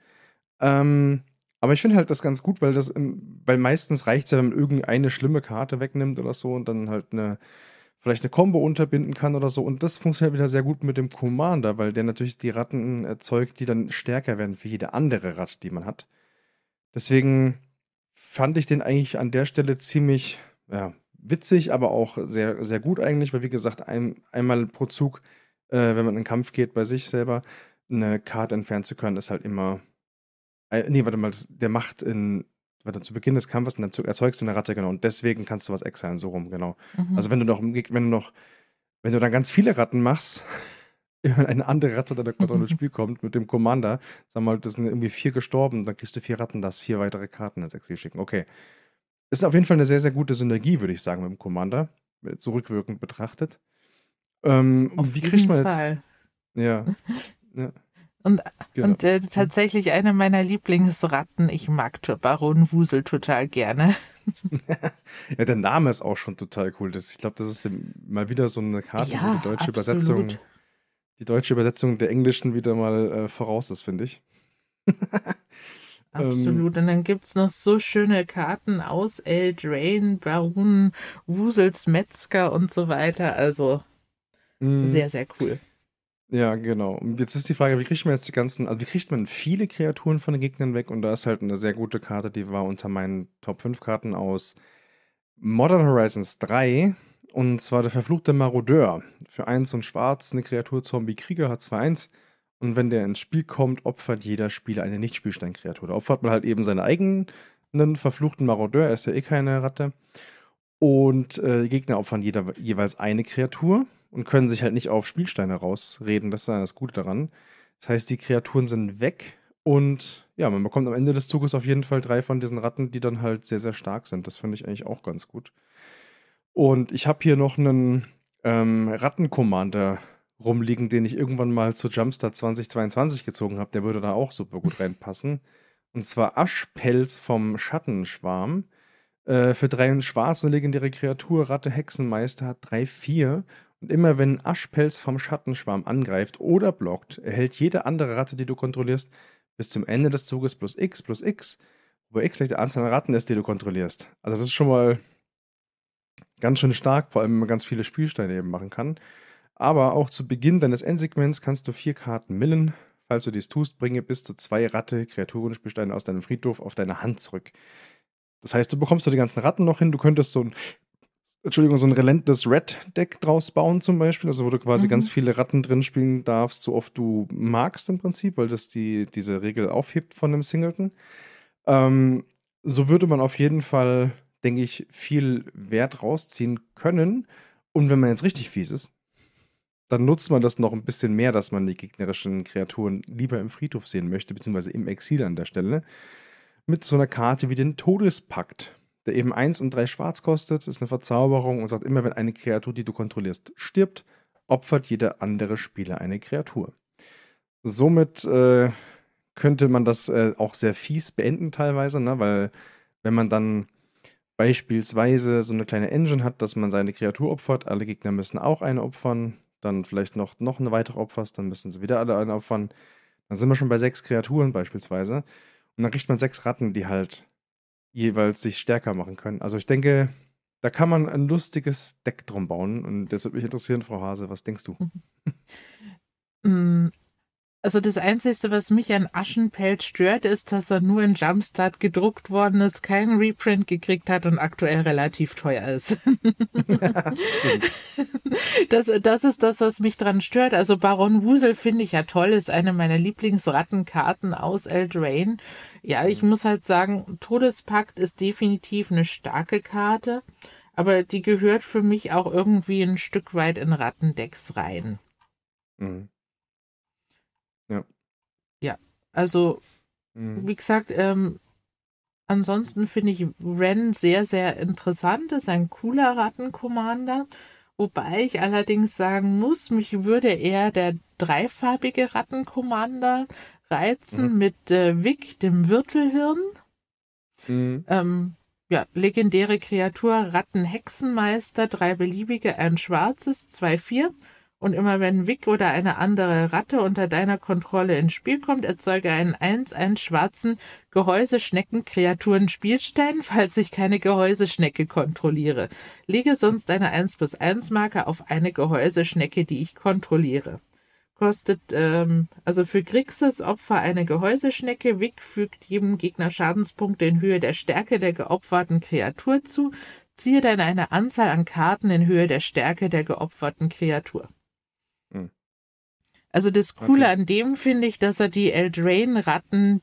Ähm, aber ich finde halt das ganz gut, weil das, im, weil meistens reicht es ja, wenn man irgendeine schlimme Karte wegnimmt oder so und dann halt eine, vielleicht eine Combo unterbinden kann oder so. Und das funktioniert wieder sehr gut mit dem Commander, weil der natürlich die Ratten erzeugt, die dann stärker werden für jede andere Ratte, die man hat. Deswegen fand ich den eigentlich an der Stelle ziemlich ja, witzig, aber auch sehr, sehr gut eigentlich, weil wie gesagt, ein, einmal pro Zug äh, wenn man in den Kampf geht, bei sich selber eine Karte entfernen zu können, ist halt immer. Äh, nee, warte mal, das, der macht in. Warte, zu Beginn des Kampfes dann erzeugst du eine Ratte, genau. Und deswegen kannst du was exilen, so rum, genau. Mhm. Also wenn du noch, wenn du noch, wenn du dann ganz viele Ratten machst, wenn eine andere Ratte deiner Kontrolle ins Spiel kommt mit dem Commander, sag mal, das sind irgendwie vier gestorben, dann kriegst du vier Ratten, darfst vier weitere Karten ins Exil schicken. Okay. Das ist auf jeden Fall eine sehr, sehr gute Synergie, würde ich sagen, mit dem Commander, äh, zurückwirkend betrachtet. Ähm, wie kriegt man Fall. jetzt? Ja. ja. Und, genau. und äh, tatsächlich einer meiner Lieblingsratten, ich mag Baron Wusel total gerne. ja, der Name ist auch schon total cool. Das, ich glaube, das ist mal wieder so eine Karte, ja, wo die deutsche absolut. Übersetzung, die deutsche Übersetzung der englischen wieder mal äh, voraus ist, finde ich. Absolut. Ähm, und dann gibt es noch so schöne Karten aus Eldrain, Baron, Wusels, Metzger und so weiter. Also Mhm. Sehr, sehr cool. Ja, genau. Und jetzt ist die Frage, wie kriegt man jetzt die ganzen, also wie kriegt man viele Kreaturen von den Gegnern weg? Und da ist halt eine sehr gute Karte, die war unter meinen Top 5 Karten aus Modern Horizons 3. Und zwar der verfluchte Marodeur. Für 1 und Schwarz eine Kreatur Zombie-Krieger hat 2-1. Und wenn der ins Spiel kommt, opfert jeder Spieler eine Nicht-Spielstein-Kreatur. Da opfert man halt eben seinen eigenen verfluchten Marodeur, er ist ja eh keine Ratte. Und äh, Gegner opfern jeder, jeweils eine Kreatur und können sich halt nicht auf Spielsteine rausreden. Das ist dann das Gute daran. Das heißt, die Kreaturen sind weg und ja, man bekommt am Ende des Zuges auf jeden Fall drei von diesen Ratten, die dann halt sehr, sehr stark sind. Das finde ich eigentlich auch ganz gut. Und ich habe hier noch einen ähm, Rattenkommander rumliegen, den ich irgendwann mal zu Jumpstart 2022 gezogen habe. Der würde da auch super gut reinpassen. Und zwar Aschpelz vom Schattenschwarm. Äh, für drei schwarze legendäre Kreatur, Ratte, Hexenmeister, hat drei, vier. Immer wenn Aschpelz vom Schattenschwarm angreift oder blockt, erhält jede andere Ratte, die du kontrollierst, bis zum Ende des Zuges plus x plus x, wobei x gleich der Anzahl an Ratten ist, die du kontrollierst. Also das ist schon mal ganz schön stark, vor allem wenn man ganz viele Spielsteine eben machen kann. Aber auch zu Beginn deines Endsegments kannst du vier Karten millen. Falls du dies tust, bringe bis zu zwei Ratte, Kreaturen Spielsteine aus deinem Friedhof auf deine Hand zurück. Das heißt, du bekommst du die ganzen Ratten noch hin, du könntest so ein Entschuldigung, so ein relentless Red Deck draus bauen zum Beispiel, also wo du quasi mhm. ganz viele Ratten drin spielen darfst, so oft du magst im Prinzip, weil das die, diese Regel aufhebt von einem Singleton. Ähm, so würde man auf jeden Fall, denke ich, viel Wert rausziehen können. Und wenn man jetzt richtig fies ist, dann nutzt man das noch ein bisschen mehr, dass man die gegnerischen Kreaturen lieber im Friedhof sehen möchte, beziehungsweise im Exil an der Stelle, mit so einer Karte wie den Todespakt der eben 1 und 3 schwarz kostet, ist eine Verzauberung und sagt immer, wenn eine Kreatur, die du kontrollierst, stirbt, opfert jeder andere Spieler eine Kreatur. Somit äh, könnte man das äh, auch sehr fies beenden teilweise, ne? weil wenn man dann beispielsweise so eine kleine Engine hat, dass man seine Kreatur opfert, alle Gegner müssen auch eine opfern, dann vielleicht noch, noch eine weitere opferst, dann müssen sie wieder alle eine opfern. Dann sind wir schon bei sechs Kreaturen beispielsweise. Und dann kriegt man sechs Ratten, die halt jeweils sich stärker machen können. Also ich denke, da kann man ein lustiges Deck drum bauen und das würde mich interessieren, Frau Hase, was denkst du? Mm, also das Einzige, was mich an Aschenpelt stört, ist, dass er nur in Jumpstart gedruckt worden ist, keinen Reprint gekriegt hat und aktuell relativ teuer ist. Ja, das, das ist das, was mich dran stört. Also Baron Wusel finde ich ja toll, ist eine meiner Lieblingsrattenkarten aus Eldraine. Ja, ich muss halt sagen, Todespakt ist definitiv eine starke Karte, aber die gehört für mich auch irgendwie ein Stück weit in Rattendecks rein. Mhm. Also, mhm. wie gesagt, ähm, ansonsten finde ich Ren sehr, sehr interessant. ist ein cooler Rattenkommander. Wobei ich allerdings sagen muss, mich würde eher der dreifarbige Rattenkommander reizen mhm. mit äh, Vic, dem Wirtelhirn. Mhm. Ähm, ja, legendäre Kreatur, Rattenhexenmeister, drei beliebige, ein schwarzes, zwei, vier und immer wenn Wick oder eine andere Ratte unter deiner Kontrolle ins Spiel kommt, erzeuge einen 1 einen schwarzen gehäuse schnecken kreaturen spielstein falls ich keine Gehäuseschnecke kontrolliere. Lege sonst eine 1 plus 1 Marke auf eine Gehäuseschnecke, die ich kontrolliere. Kostet, ähm, also für Grixes Opfer eine Gehäuseschnecke. Wick fügt jedem Gegner Schadenspunkte in Höhe der Stärke der geopferten Kreatur zu. Ziehe dann eine Anzahl an Karten in Höhe der Stärke der geopferten Kreatur. Also das Coole okay. an dem finde ich, dass er die eldrain ratten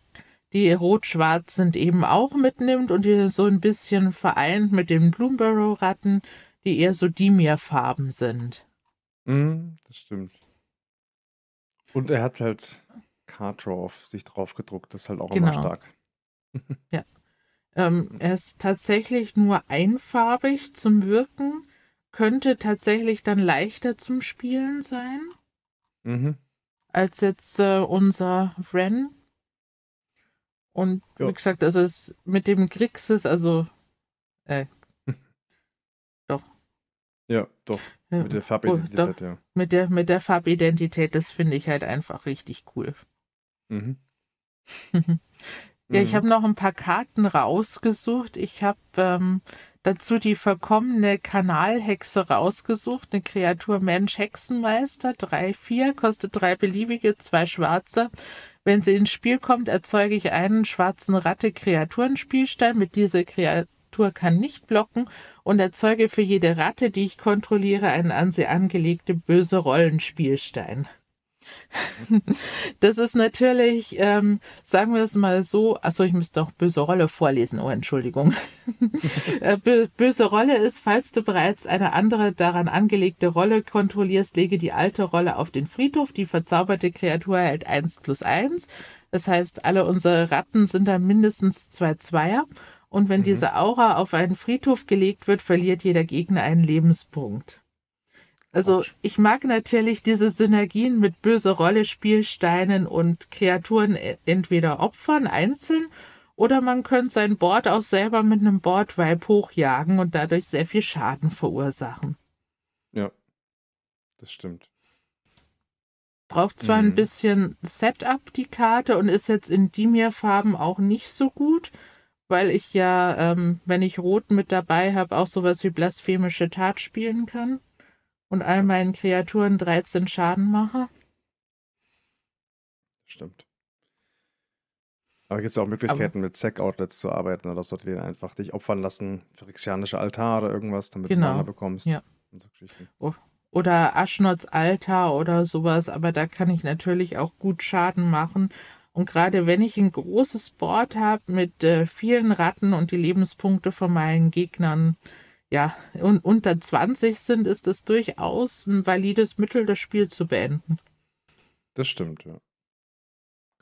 die rot-schwarz sind, eben auch mitnimmt und die so ein bisschen vereint mit den Bloomborough-Ratten, die eher so Dimir-Farben sind. Mhm, das stimmt. Und er hat halt Carddraw auf sich drauf gedruckt, das ist halt auch genau. immer stark. ja. Ähm, er ist tatsächlich nur einfarbig zum Wirken, könnte tatsächlich dann leichter zum Spielen sein. Mhm als jetzt äh, unser Ren. Und jo. wie gesagt, also es, mit dem ist, also äh, doch. Ja, doch. Mit der Farbidentität, oh, ja. Mit der, mit der Farbidentität, das finde ich halt einfach richtig cool. Mhm. ja, mhm. ich habe noch ein paar Karten rausgesucht. Ich habe ähm, dazu die verkommene Kanalhexe rausgesucht, eine Kreatur Mensch Hexenmeister, drei vier kostet drei beliebige, zwei schwarze. Wenn sie ins Spiel kommt, erzeuge ich einen schwarzen Ratte Kreaturenspielstein. Mit dieser Kreatur kann nicht blocken und erzeuge für jede Ratte, die ich kontrolliere, einen an sie angelegte böse Rollenspielstein. Das ist natürlich, ähm, sagen wir es mal so, achso, ich müsste auch böse Rolle vorlesen, oh Entschuldigung. Äh, böse Rolle ist, falls du bereits eine andere daran angelegte Rolle kontrollierst, lege die alte Rolle auf den Friedhof, die verzauberte Kreatur erhält eins plus eins. Das heißt, alle unsere Ratten sind dann mindestens zwei Zweier. Und wenn mhm. diese Aura auf einen Friedhof gelegt wird, verliert jeder Gegner einen Lebenspunkt. Also ich mag natürlich diese Synergien mit böse Rolle, Spielsteinen und Kreaturen e, entweder opfern einzeln oder man könnte sein Board auch selber mit einem Boardweib hochjagen und dadurch sehr viel Schaden verursachen. Ja, das stimmt. Braucht zwar mhm. ein bisschen Setup die Karte und ist jetzt in Dimir-Farben auch nicht so gut, weil ich ja, ähm, wenn ich Rot mit dabei habe, auch sowas wie blasphemische Tat spielen kann und all meinen Kreaturen 13 Schaden mache. Stimmt. Aber gibt es ja auch Möglichkeiten, Aber, mit Sec-Outlets zu arbeiten oder so, die den einfach dich opfern lassen, phyrexianische Altar oder irgendwas, damit genau, du Mana bekommst. Ja. So oh. Oder Aschnots Altar oder sowas, aber da kann ich natürlich auch gut Schaden machen. Und gerade wenn ich ein großes Board habe mit äh, vielen Ratten und die Lebenspunkte von meinen Gegnern ja, und unter 20 sind, ist das durchaus ein valides Mittel, das Spiel zu beenden. Das stimmt, ja.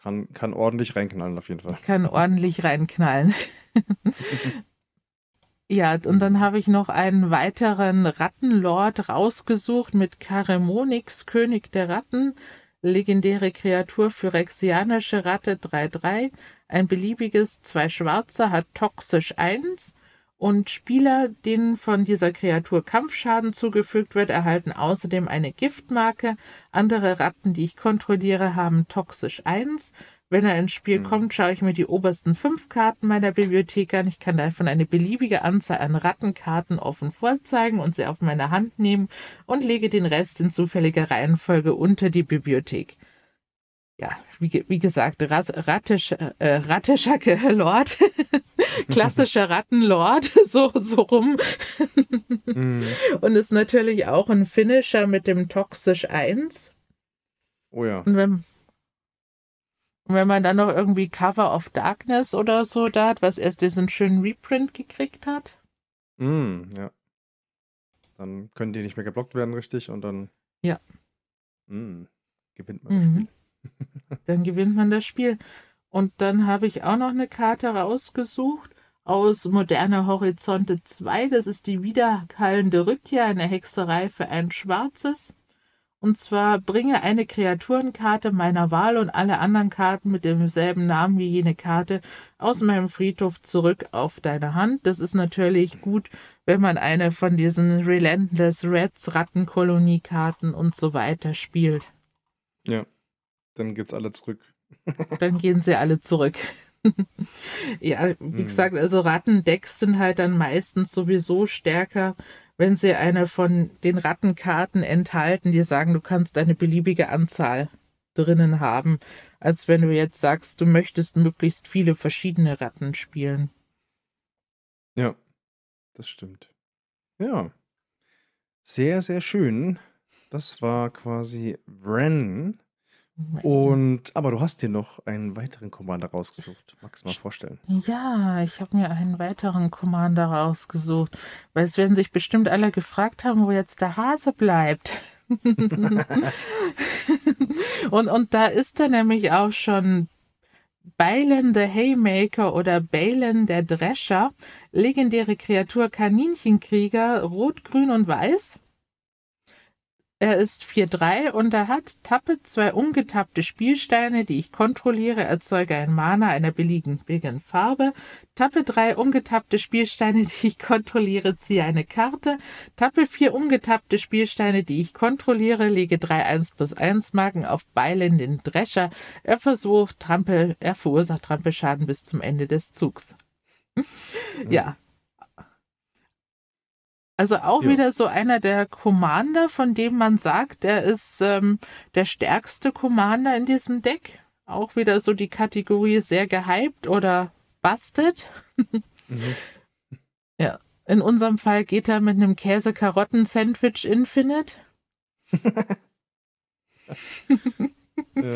Kann, kann ordentlich reinknallen, auf jeden Fall. Kann ordentlich reinknallen. ja, und dann habe ich noch einen weiteren Rattenlord rausgesucht mit Karemonix, König der Ratten, legendäre Kreatur phyrexianische Ratte 3-3. Ein beliebiges, zwei schwarze, hat toxisch 1 und Spieler, denen von dieser Kreatur Kampfschaden zugefügt wird, erhalten außerdem eine Giftmarke. Andere Ratten, die ich kontrolliere, haben toxisch 1. Wenn er ins Spiel mhm. kommt, schaue ich mir die obersten fünf Karten meiner Bibliothek an. Ich kann davon eine beliebige Anzahl an Rattenkarten offen vorzeigen und sie auf meine Hand nehmen und lege den Rest in zufälliger Reihenfolge unter die Bibliothek ja, wie, wie gesagt, ras, rattisch, äh, rattischer Lord, klassischer Rattenlord, so, so rum. mm. Und ist natürlich auch ein Finisher mit dem Toxisch 1. Oh ja. Und wenn, wenn man dann noch irgendwie Cover of Darkness oder so da hat, was erst diesen schönen Reprint gekriegt hat. Mm, ja. Dann können die nicht mehr geblockt werden, richtig? Und dann. Ja. Mm, gewinnt man mhm. das Spiel dann gewinnt man das Spiel. Und dann habe ich auch noch eine Karte rausgesucht aus Moderne Horizonte 2. Das ist die wiederkallende Rückkehr einer Hexerei für ein schwarzes. Und zwar bringe eine Kreaturenkarte meiner Wahl und alle anderen Karten mit demselben Namen wie jene Karte aus meinem Friedhof zurück auf deine Hand. Das ist natürlich gut, wenn man eine von diesen Relentless Rats, Rattenkolonie-Karten und so weiter spielt. Ja. Dann gibt's alle zurück. dann gehen sie alle zurück. ja, wie hm. gesagt, also Rattendecks sind halt dann meistens sowieso stärker, wenn sie eine von den Rattenkarten enthalten, die sagen, du kannst eine beliebige Anzahl drinnen haben, als wenn du jetzt sagst, du möchtest möglichst viele verschiedene Ratten spielen. Ja, das stimmt. Ja. Sehr, sehr schön. Das war quasi Wren. Und aber du hast dir noch einen weiteren Commander rausgesucht. Magst du mal vorstellen? Ja, ich habe mir einen weiteren Commander rausgesucht, weil es werden sich bestimmt alle gefragt haben, wo jetzt der Hase bleibt. und, und da ist er nämlich auch schon Beilen der Haymaker oder Balen der Drescher, legendäre Kreatur Kaninchenkrieger, rot, grün und weiß. Er ist 4-3 und er hat, tappe zwei ungetappte Spielsteine, die ich kontrolliere, erzeuge ein Mana einer billigen Farbe, tappe drei ungetappte Spielsteine, die ich kontrolliere, ziehe eine Karte, tappe vier ungetappte Spielsteine, die ich kontrolliere, lege drei 1 plus 1 Marken auf Beilen den Drescher, er versucht Trampel, er verursacht Trampelschaden bis zum Ende des Zugs. ja, also auch ja. wieder so einer der Commander, von dem man sagt, er ist ähm, der stärkste Commander in diesem Deck. Auch wieder so die Kategorie sehr gehypt oder busted. mhm. Ja. In unserem Fall geht er mit einem Käse-Karotten-Sandwich Infinite. ja.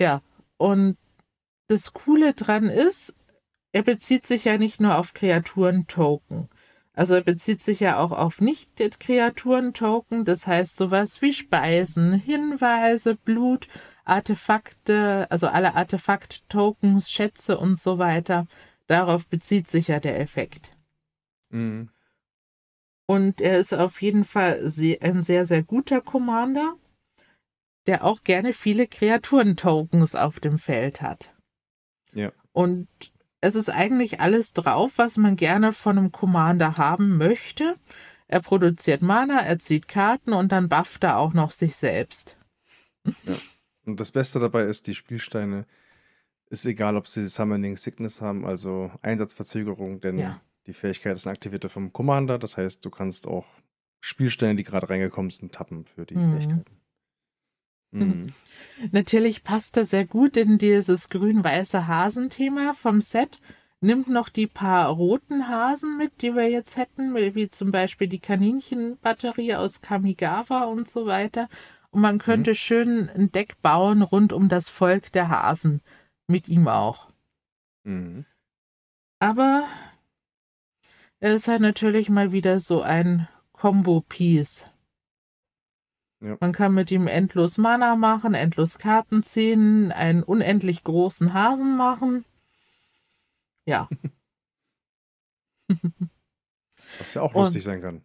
ja, und das Coole dran ist, er bezieht sich ja nicht nur auf Kreaturen-Token, also er bezieht sich ja auch auf Nicht-Kreaturen-Token, das heißt sowas wie Speisen, Hinweise, Blut, Artefakte, also alle Artefakt-Tokens, Schätze und so weiter. Darauf bezieht sich ja der Effekt. Mhm. Und er ist auf jeden Fall ein sehr, sehr guter Commander, der auch gerne viele Kreaturen-Tokens auf dem Feld hat. Ja. Und es ist eigentlich alles drauf, was man gerne von einem Commander haben möchte. Er produziert Mana, er zieht Karten und dann bufft er auch noch sich selbst. Ja. Und das Beste dabei ist, die Spielsteine ist egal, ob sie Summoning Sickness haben, also Einsatzverzögerung, denn ja. die Fähigkeit ist eine aktivierte vom Commander. Das heißt, du kannst auch Spielsteine, die gerade reingekommen sind, tappen für die mhm. Fähigkeiten. Mhm. Natürlich passt er sehr gut in dieses grün-weiße Hasenthema vom Set. Nimmt noch die paar roten Hasen mit, die wir jetzt hätten, wie zum Beispiel die Kaninchenbatterie aus Kamigawa und so weiter. Und man mhm. könnte mhm. schön ein Deck bauen rund um das Volk der Hasen. Mit ihm auch. Mhm. Aber er ist halt natürlich mal wieder so ein Combo-Piece. Ja. Man kann mit ihm endlos Mana machen, endlos Karten ziehen, einen unendlich großen Hasen machen. Ja. was ja auch Und, lustig sein kann.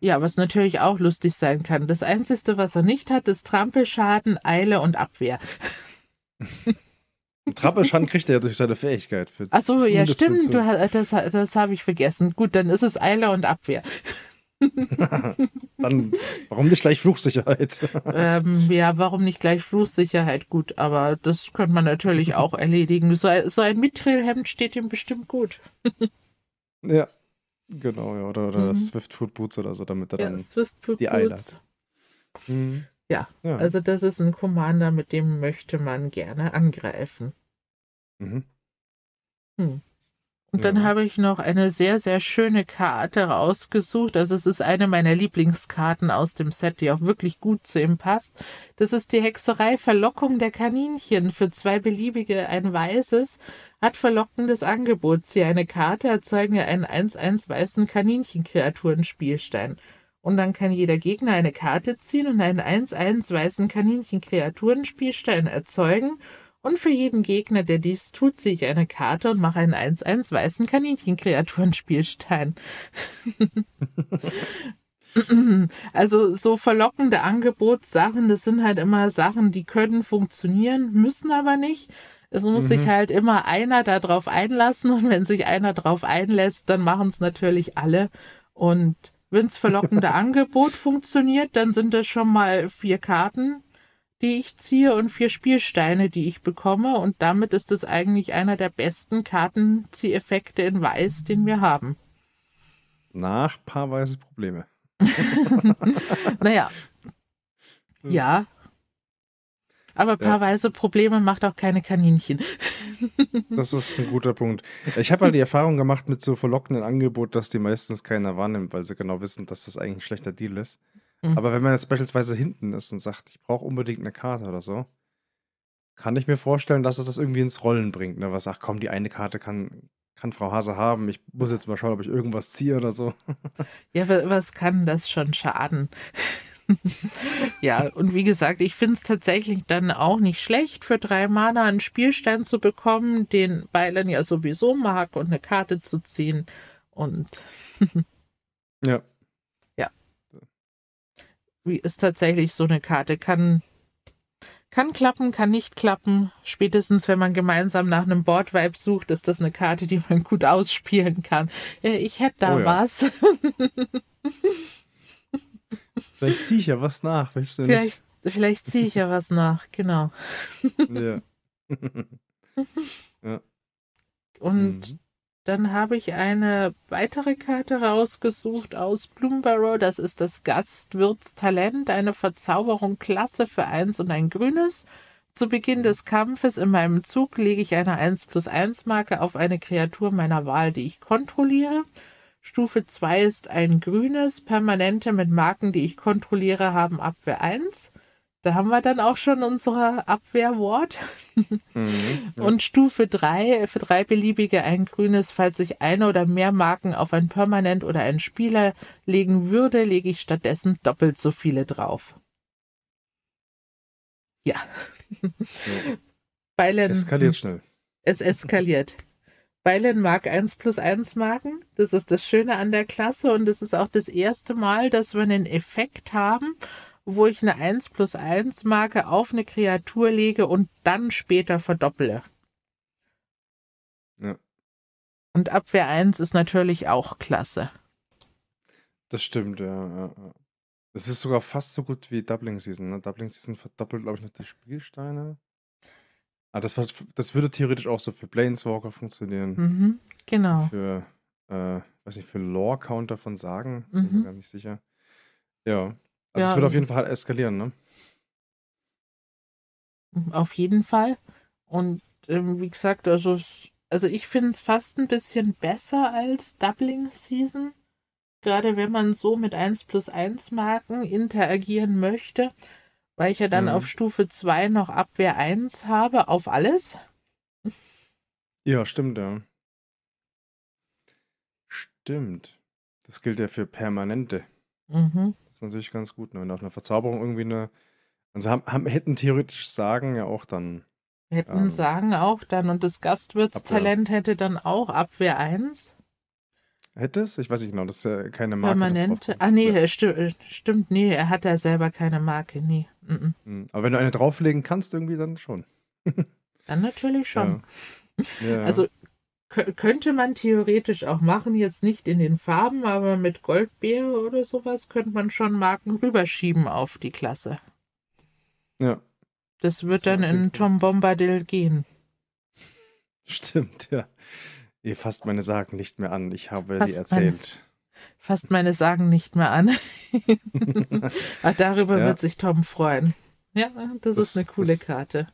Ja, was natürlich auch lustig sein kann. Das Einzige, was er nicht hat, ist Trampelschaden, Eile und Abwehr. Trampelschaden kriegt er ja durch seine Fähigkeit. Achso, ja, stimmt. Du, das das habe ich vergessen. Gut, dann ist es Eile und Abwehr. Dann, warum nicht gleich Fluchsicherheit? ähm, ja, warum nicht gleich Fluchsicherheit? Gut, aber das könnte man natürlich auch erledigen. So, so ein Mitrilhemd steht ihm bestimmt gut. ja, genau, ja. Oder, oder mhm. Swift Boots oder so, damit er ja, dann Swift die Boots. Mhm. Ja, ja, also das ist ein Commander, mit dem möchte man gerne angreifen. Mhm. Hm. Und dann ja. habe ich noch eine sehr, sehr schöne Karte rausgesucht. Also es ist eine meiner Lieblingskarten aus dem Set, die auch wirklich gut zu ihm passt. Das ist die Hexerei Verlockung der Kaninchen. Für zwei beliebige ein weißes hat verlockendes Angebot. Sie eine Karte erzeugen ja einen 1-1 weißen Kaninchenkreaturenspielstein. Und dann kann jeder Gegner eine Karte ziehen und einen 1-1 weißen Kaninchenkreaturenspielstein erzeugen und für jeden Gegner, der dies tut, ziehe ich eine Karte und mache einen 1-1 weißen Kaninchenkreaturenspielstein. Also so verlockende Angebotssachen, das sind halt immer Sachen, die können funktionieren, müssen aber nicht. Es muss mhm. sich halt immer einer darauf einlassen und wenn sich einer darauf einlässt, dann machen es natürlich alle. Und wenn wenns verlockende Angebot funktioniert, dann sind das schon mal vier Karten, die ich ziehe und vier Spielsteine, die ich bekomme. Und damit ist es eigentlich einer der besten Kartenzieheffekte in Weiß, den wir haben. Nach paarweise Probleme. naja. Hm. Ja. Aber paarweise Probleme macht auch keine Kaninchen. das ist ein guter Punkt. Ich habe halt die Erfahrung gemacht mit so verlockenden Angebot, dass die meistens keiner wahrnimmt, weil sie genau wissen, dass das eigentlich ein schlechter Deal ist. Mhm. Aber wenn man jetzt beispielsweise hinten ist und sagt, ich brauche unbedingt eine Karte oder so, kann ich mir vorstellen, dass es das irgendwie ins Rollen bringt. Ne? Was sagt, komm, die eine Karte kann, kann Frau Hase haben. Ich muss jetzt mal schauen, ob ich irgendwas ziehe oder so. ja, was kann das schon schaden? ja, und wie gesagt, ich finde es tatsächlich dann auch nicht schlecht, für drei Mana einen Spielstein zu bekommen, den Weilen ja sowieso mag und eine Karte zu ziehen. Und ja ist tatsächlich so eine Karte. Kann, kann klappen, kann nicht klappen. Spätestens, wenn man gemeinsam nach einem Board-Vibe sucht, ist das eine Karte, die man gut ausspielen kann. Äh, ich hätte da oh ja. was. vielleicht ziehe ich ja was nach, weißt du nicht? Vielleicht, vielleicht ziehe ich ja was nach, genau. ja. ja. Und mhm. Dann habe ich eine weitere Karte rausgesucht aus Bloomborough. Das ist das Gastwirtstalent, eine Verzauberung Klasse für eins und ein grünes. Zu Beginn des Kampfes in meinem Zug lege ich eine 1 plus 1 Marke auf eine Kreatur meiner Wahl, die ich kontrolliere. Stufe 2 ist ein grünes. Permanente mit Marken, die ich kontrolliere, haben Abwehr 1. Da haben wir dann auch schon unsere Abwehrwort. Mhm, ja. Und Stufe 3, für drei beliebige ein grünes, falls ich eine oder mehr Marken auf ein Permanent oder einen Spieler legen würde, lege ich stattdessen doppelt so viele drauf. Ja. ja. Beilen, eskaliert schnell. Es eskaliert. Beilen mag 1 plus 1 Marken. Das ist das Schöne an der Klasse und es ist auch das erste Mal, dass wir einen Effekt haben, wo ich eine 1 plus 1 Marke auf eine Kreatur lege und dann später verdopple. Ja. Und Abwehr 1 ist natürlich auch klasse. Das stimmt, ja. Es ist sogar fast so gut wie Doubling Season. Ne? Doubling Season verdoppelt, glaube ich, noch die Spielsteine. Ah, das, das würde theoretisch auch so für Planeswalker funktionieren. Mhm, genau. Für, äh, weiß nicht, für Lore-Counter von Sagen. Mhm. Bin mir gar nicht sicher. Ja. Also es wird auf jeden Fall halt eskalieren, ne? Auf jeden Fall. Und ähm, wie gesagt, also, also ich finde es fast ein bisschen besser als Doubling Season. Gerade wenn man so mit 1 plus 1 Marken interagieren möchte, weil ich ja dann mhm. auf Stufe 2 noch Abwehr 1 habe, auf alles. Ja, stimmt, ja. Stimmt. Das gilt ja für Permanente. Mhm ist natürlich ganz gut. Ne? Wenn auch eine Verzauberung irgendwie eine. Also haben, haben, hätten theoretisch Sagen ja auch dann. Hätten ähm, Sagen auch dann. Und das Gastwirtstalent hätte dann auch Abwehr 1. Hätte es? Ich weiß nicht genau, das ist ja keine Marke. Permanent. Ah, nee, ja. Äh, sti äh, stimmt, nee, er hat ja selber keine Marke, nee. Mm -mm. Hm, aber wenn du eine drauflegen kannst, irgendwie dann schon. dann natürlich schon. Ja. Ja. Also könnte man theoretisch auch machen, jetzt nicht in den Farben, aber mit Goldbeere oder sowas könnte man schon Marken rüberschieben auf die Klasse. Ja. Das wird das dann in Tom Bombadil gehen. Stimmt, ja. Ihr fasst meine Sagen nicht mehr an. Ich habe Fast sie erzählt. Meine, fasst meine Sagen nicht mehr an. Ach, ah, darüber ja. wird sich Tom freuen. Ja, das, das ist eine coole das, Karte.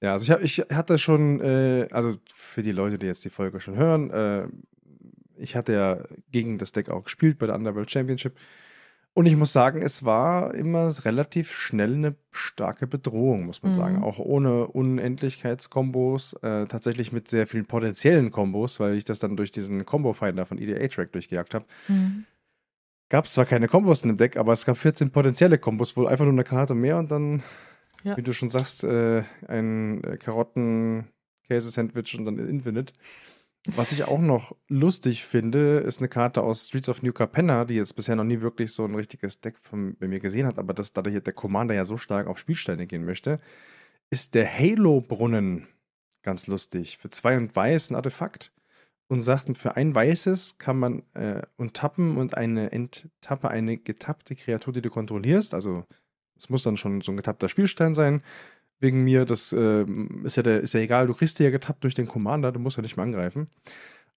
Ja, also ich, hab, ich hatte schon, äh, also für die Leute, die jetzt die Folge schon hören, äh, ich hatte ja gegen das Deck auch gespielt bei der Underworld Championship. Und ich muss sagen, es war immer relativ schnell eine starke Bedrohung, muss man mhm. sagen. Auch ohne Unendlichkeitskombos, äh, tatsächlich mit sehr vielen potenziellen Kombos, weil ich das dann durch diesen Combo-Finder von EDA-Track durchgejagt habe. Mhm. Gab es zwar keine Kombos in dem Deck, aber es gab 14 potenzielle Kombos, wohl einfach nur eine Karte mehr und dann ja. Wie du schon sagst, äh, ein äh, Karotten-Käse-Sandwich und dann Infinite. Was ich auch noch lustig finde, ist eine Karte aus Streets of New Capenna, die jetzt bisher noch nie wirklich so ein richtiges Deck von, bei mir gesehen hat, aber dass dadurch der, Commander ja so stark auf Spielsteine gehen möchte, ist der Halo-Brunnen ganz lustig. Für zwei und weiß ein Artefakt und sagt, für ein weißes kann man äh, untappen und eine enttappe eine getappte Kreatur, die du kontrollierst, also es muss dann schon so ein getappter Spielstein sein. Wegen mir, das äh, ist, ja der, ist ja egal, du kriegst ja getappt durch den Commander, du musst ja nicht mehr angreifen.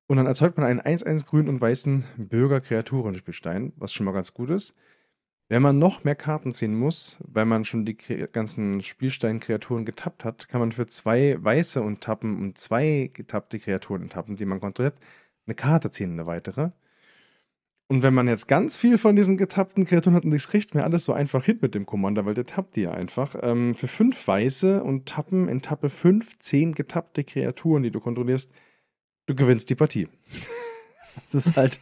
Und dann erzeugt man einen 1-1 grünen und weißen Bürger-Kreaturen-Spielstein, was schon mal ganz gut ist. Wenn man noch mehr Karten ziehen muss, weil man schon die ganzen Spielstein-Kreaturen getappt hat, kann man für zwei weiße und tappen und zwei getappte Kreaturen tappen, die man kontrolliert, eine Karte ziehen, eine weitere. Und wenn man jetzt ganz viel von diesen getappten Kreaturen hat und nichts kriegt, mir alles so einfach hin mit dem Commander, weil der tappt die ja einfach. Ähm, für fünf Weiße und tappen in Tappe 5 zehn getappte Kreaturen, die du kontrollierst, du gewinnst die Partie. das ist halt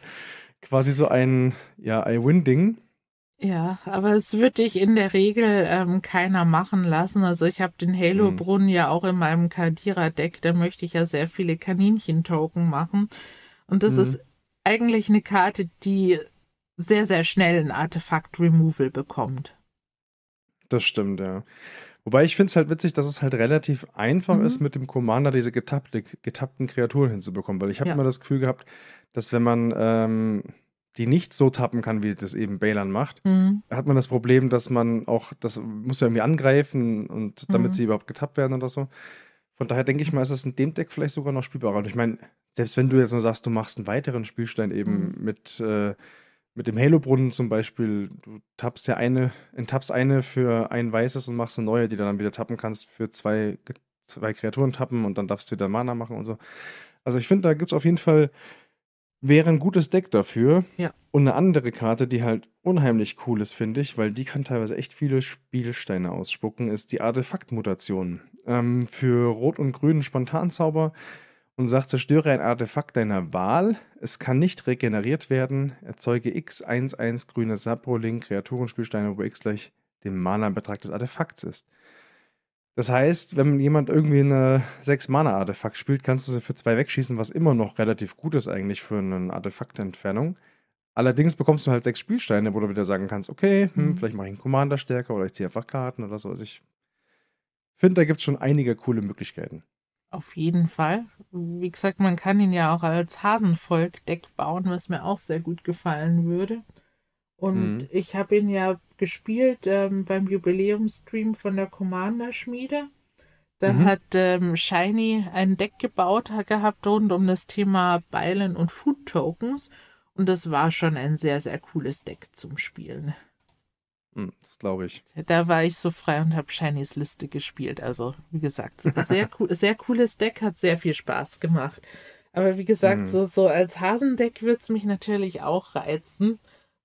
quasi so ein, ja, I-Win-Ding. Ja, aber es würde dich in der Regel ähm, keiner machen lassen. Also ich habe den Halo-Brunnen hm. mhm. ja auch in meinem Kadira-Deck, da möchte ich ja sehr viele Kaninchen-Token machen. Und das mhm. ist eigentlich eine Karte, die sehr, sehr schnell ein Artefakt-Removal bekommt. Das stimmt, ja. Wobei ich finde es halt witzig, dass es halt relativ einfach mhm. ist, mit dem Commander diese getappte, getappten Kreaturen hinzubekommen. Weil ich habe ja. immer das Gefühl gehabt, dass wenn man ähm, die nicht so tappen kann, wie das eben Balan macht, mhm. hat man das Problem, dass man auch, das muss ja irgendwie angreifen und damit mhm. sie überhaupt getappt werden oder so. Von daher denke ich mal, ist das in dem Deck vielleicht sogar noch spielbarer. Und ich meine, selbst wenn du jetzt nur sagst, du machst einen weiteren Spielstein eben mhm. mit, äh, mit dem Halo-Brunnen zum Beispiel, du tappst ja eine, enttappst eine für ein weißes und machst eine neue, die du dann wieder tappen kannst für zwei, zwei Kreaturen tappen und dann darfst du wieder Mana machen und so. Also ich finde, da gibt es auf jeden Fall, wäre ein gutes Deck dafür. Ja. Und eine andere Karte, die halt unheimlich cool ist, finde ich, weil die kann teilweise echt viele Spielsteine ausspucken, ist die Artefaktmutation ähm, für Rot und Grün Spontanzauber und sagt, zerstöre ein Artefakt deiner Wahl. Es kann nicht regeneriert werden. Erzeuge x11 grüne Saproling Kreaturenspielsteine, wo x gleich dem Mana-Betrag des Artefakts ist. Das heißt, wenn jemand irgendwie eine 6-Mana-Artefakt spielt, kannst du sie für zwei wegschießen, was immer noch relativ gut ist eigentlich für eine Artefaktentfernung. Allerdings bekommst du halt sechs Spielsteine, wo du wieder sagen kannst, okay, hm, mhm. vielleicht mache ich einen Commander stärker oder ich ziehe einfach Karten oder so. Also ich finde, da gibt es schon einige coole Möglichkeiten. Auf jeden Fall. Wie gesagt, man kann ihn ja auch als Hasenvolk-Deck bauen, was mir auch sehr gut gefallen würde. Und mhm. ich habe ihn ja gespielt ähm, beim Jubiläumstream von der Commander-Schmiede. Da mhm. hat ähm, Shiny ein Deck gebaut hat gehabt rund um das Thema Beilen und Food Tokens. Und das war schon ein sehr, sehr cooles Deck zum Spielen. Hm, das glaube ich. Da war ich so frei und habe Shinies Liste gespielt. Also, wie gesagt, sehr, cool, sehr cooles Deck, hat sehr viel Spaß gemacht. Aber wie gesagt, mhm. so, so als Hasendeck wird es mich natürlich auch reizen.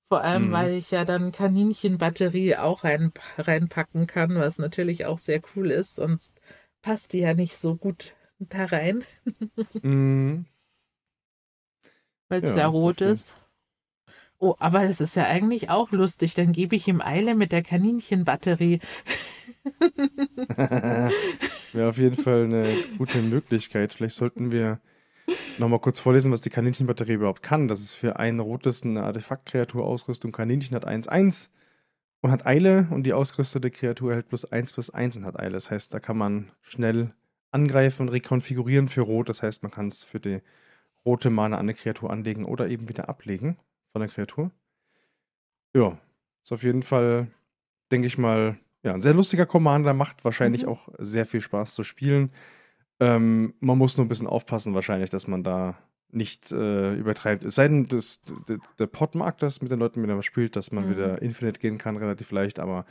Vor allem, mhm. weil ich ja dann Kaninchenbatterie auch rein, reinpacken kann, was natürlich auch sehr cool ist. Sonst passt die ja nicht so gut da rein. Mhm. Weil es ja, ja, rot so ist. Oh, aber es ist ja eigentlich auch lustig. Dann gebe ich ihm Eile mit der Kaninchenbatterie. Wäre auf jeden Fall eine gute Möglichkeit. Vielleicht sollten wir nochmal kurz vorlesen, was die Kaninchenbatterie überhaupt kann. Das ist für ein rotes eine Artefaktkreatur Ausrüstung. Kaninchen hat 1-1 und hat Eile und die ausgerüstete Kreatur erhält plus 1 plus 1 und hat Eile. Das heißt, da kann man schnell angreifen und rekonfigurieren für Rot. Das heißt, man kann es für die rote Mana an eine Kreatur anlegen oder eben wieder ablegen von der Kreatur. Ja, ist auf jeden Fall, denke ich mal, ja, ein sehr lustiger Commander, macht wahrscheinlich mhm. auch sehr viel Spaß zu spielen. Ähm, man muss nur ein bisschen aufpassen, wahrscheinlich, dass man da nicht äh, übertreibt. Es sei denn, das, der, der Pod mag das mit den Leuten, mit denen man spielt, dass man mhm. wieder Infinite gehen kann, relativ leicht, aber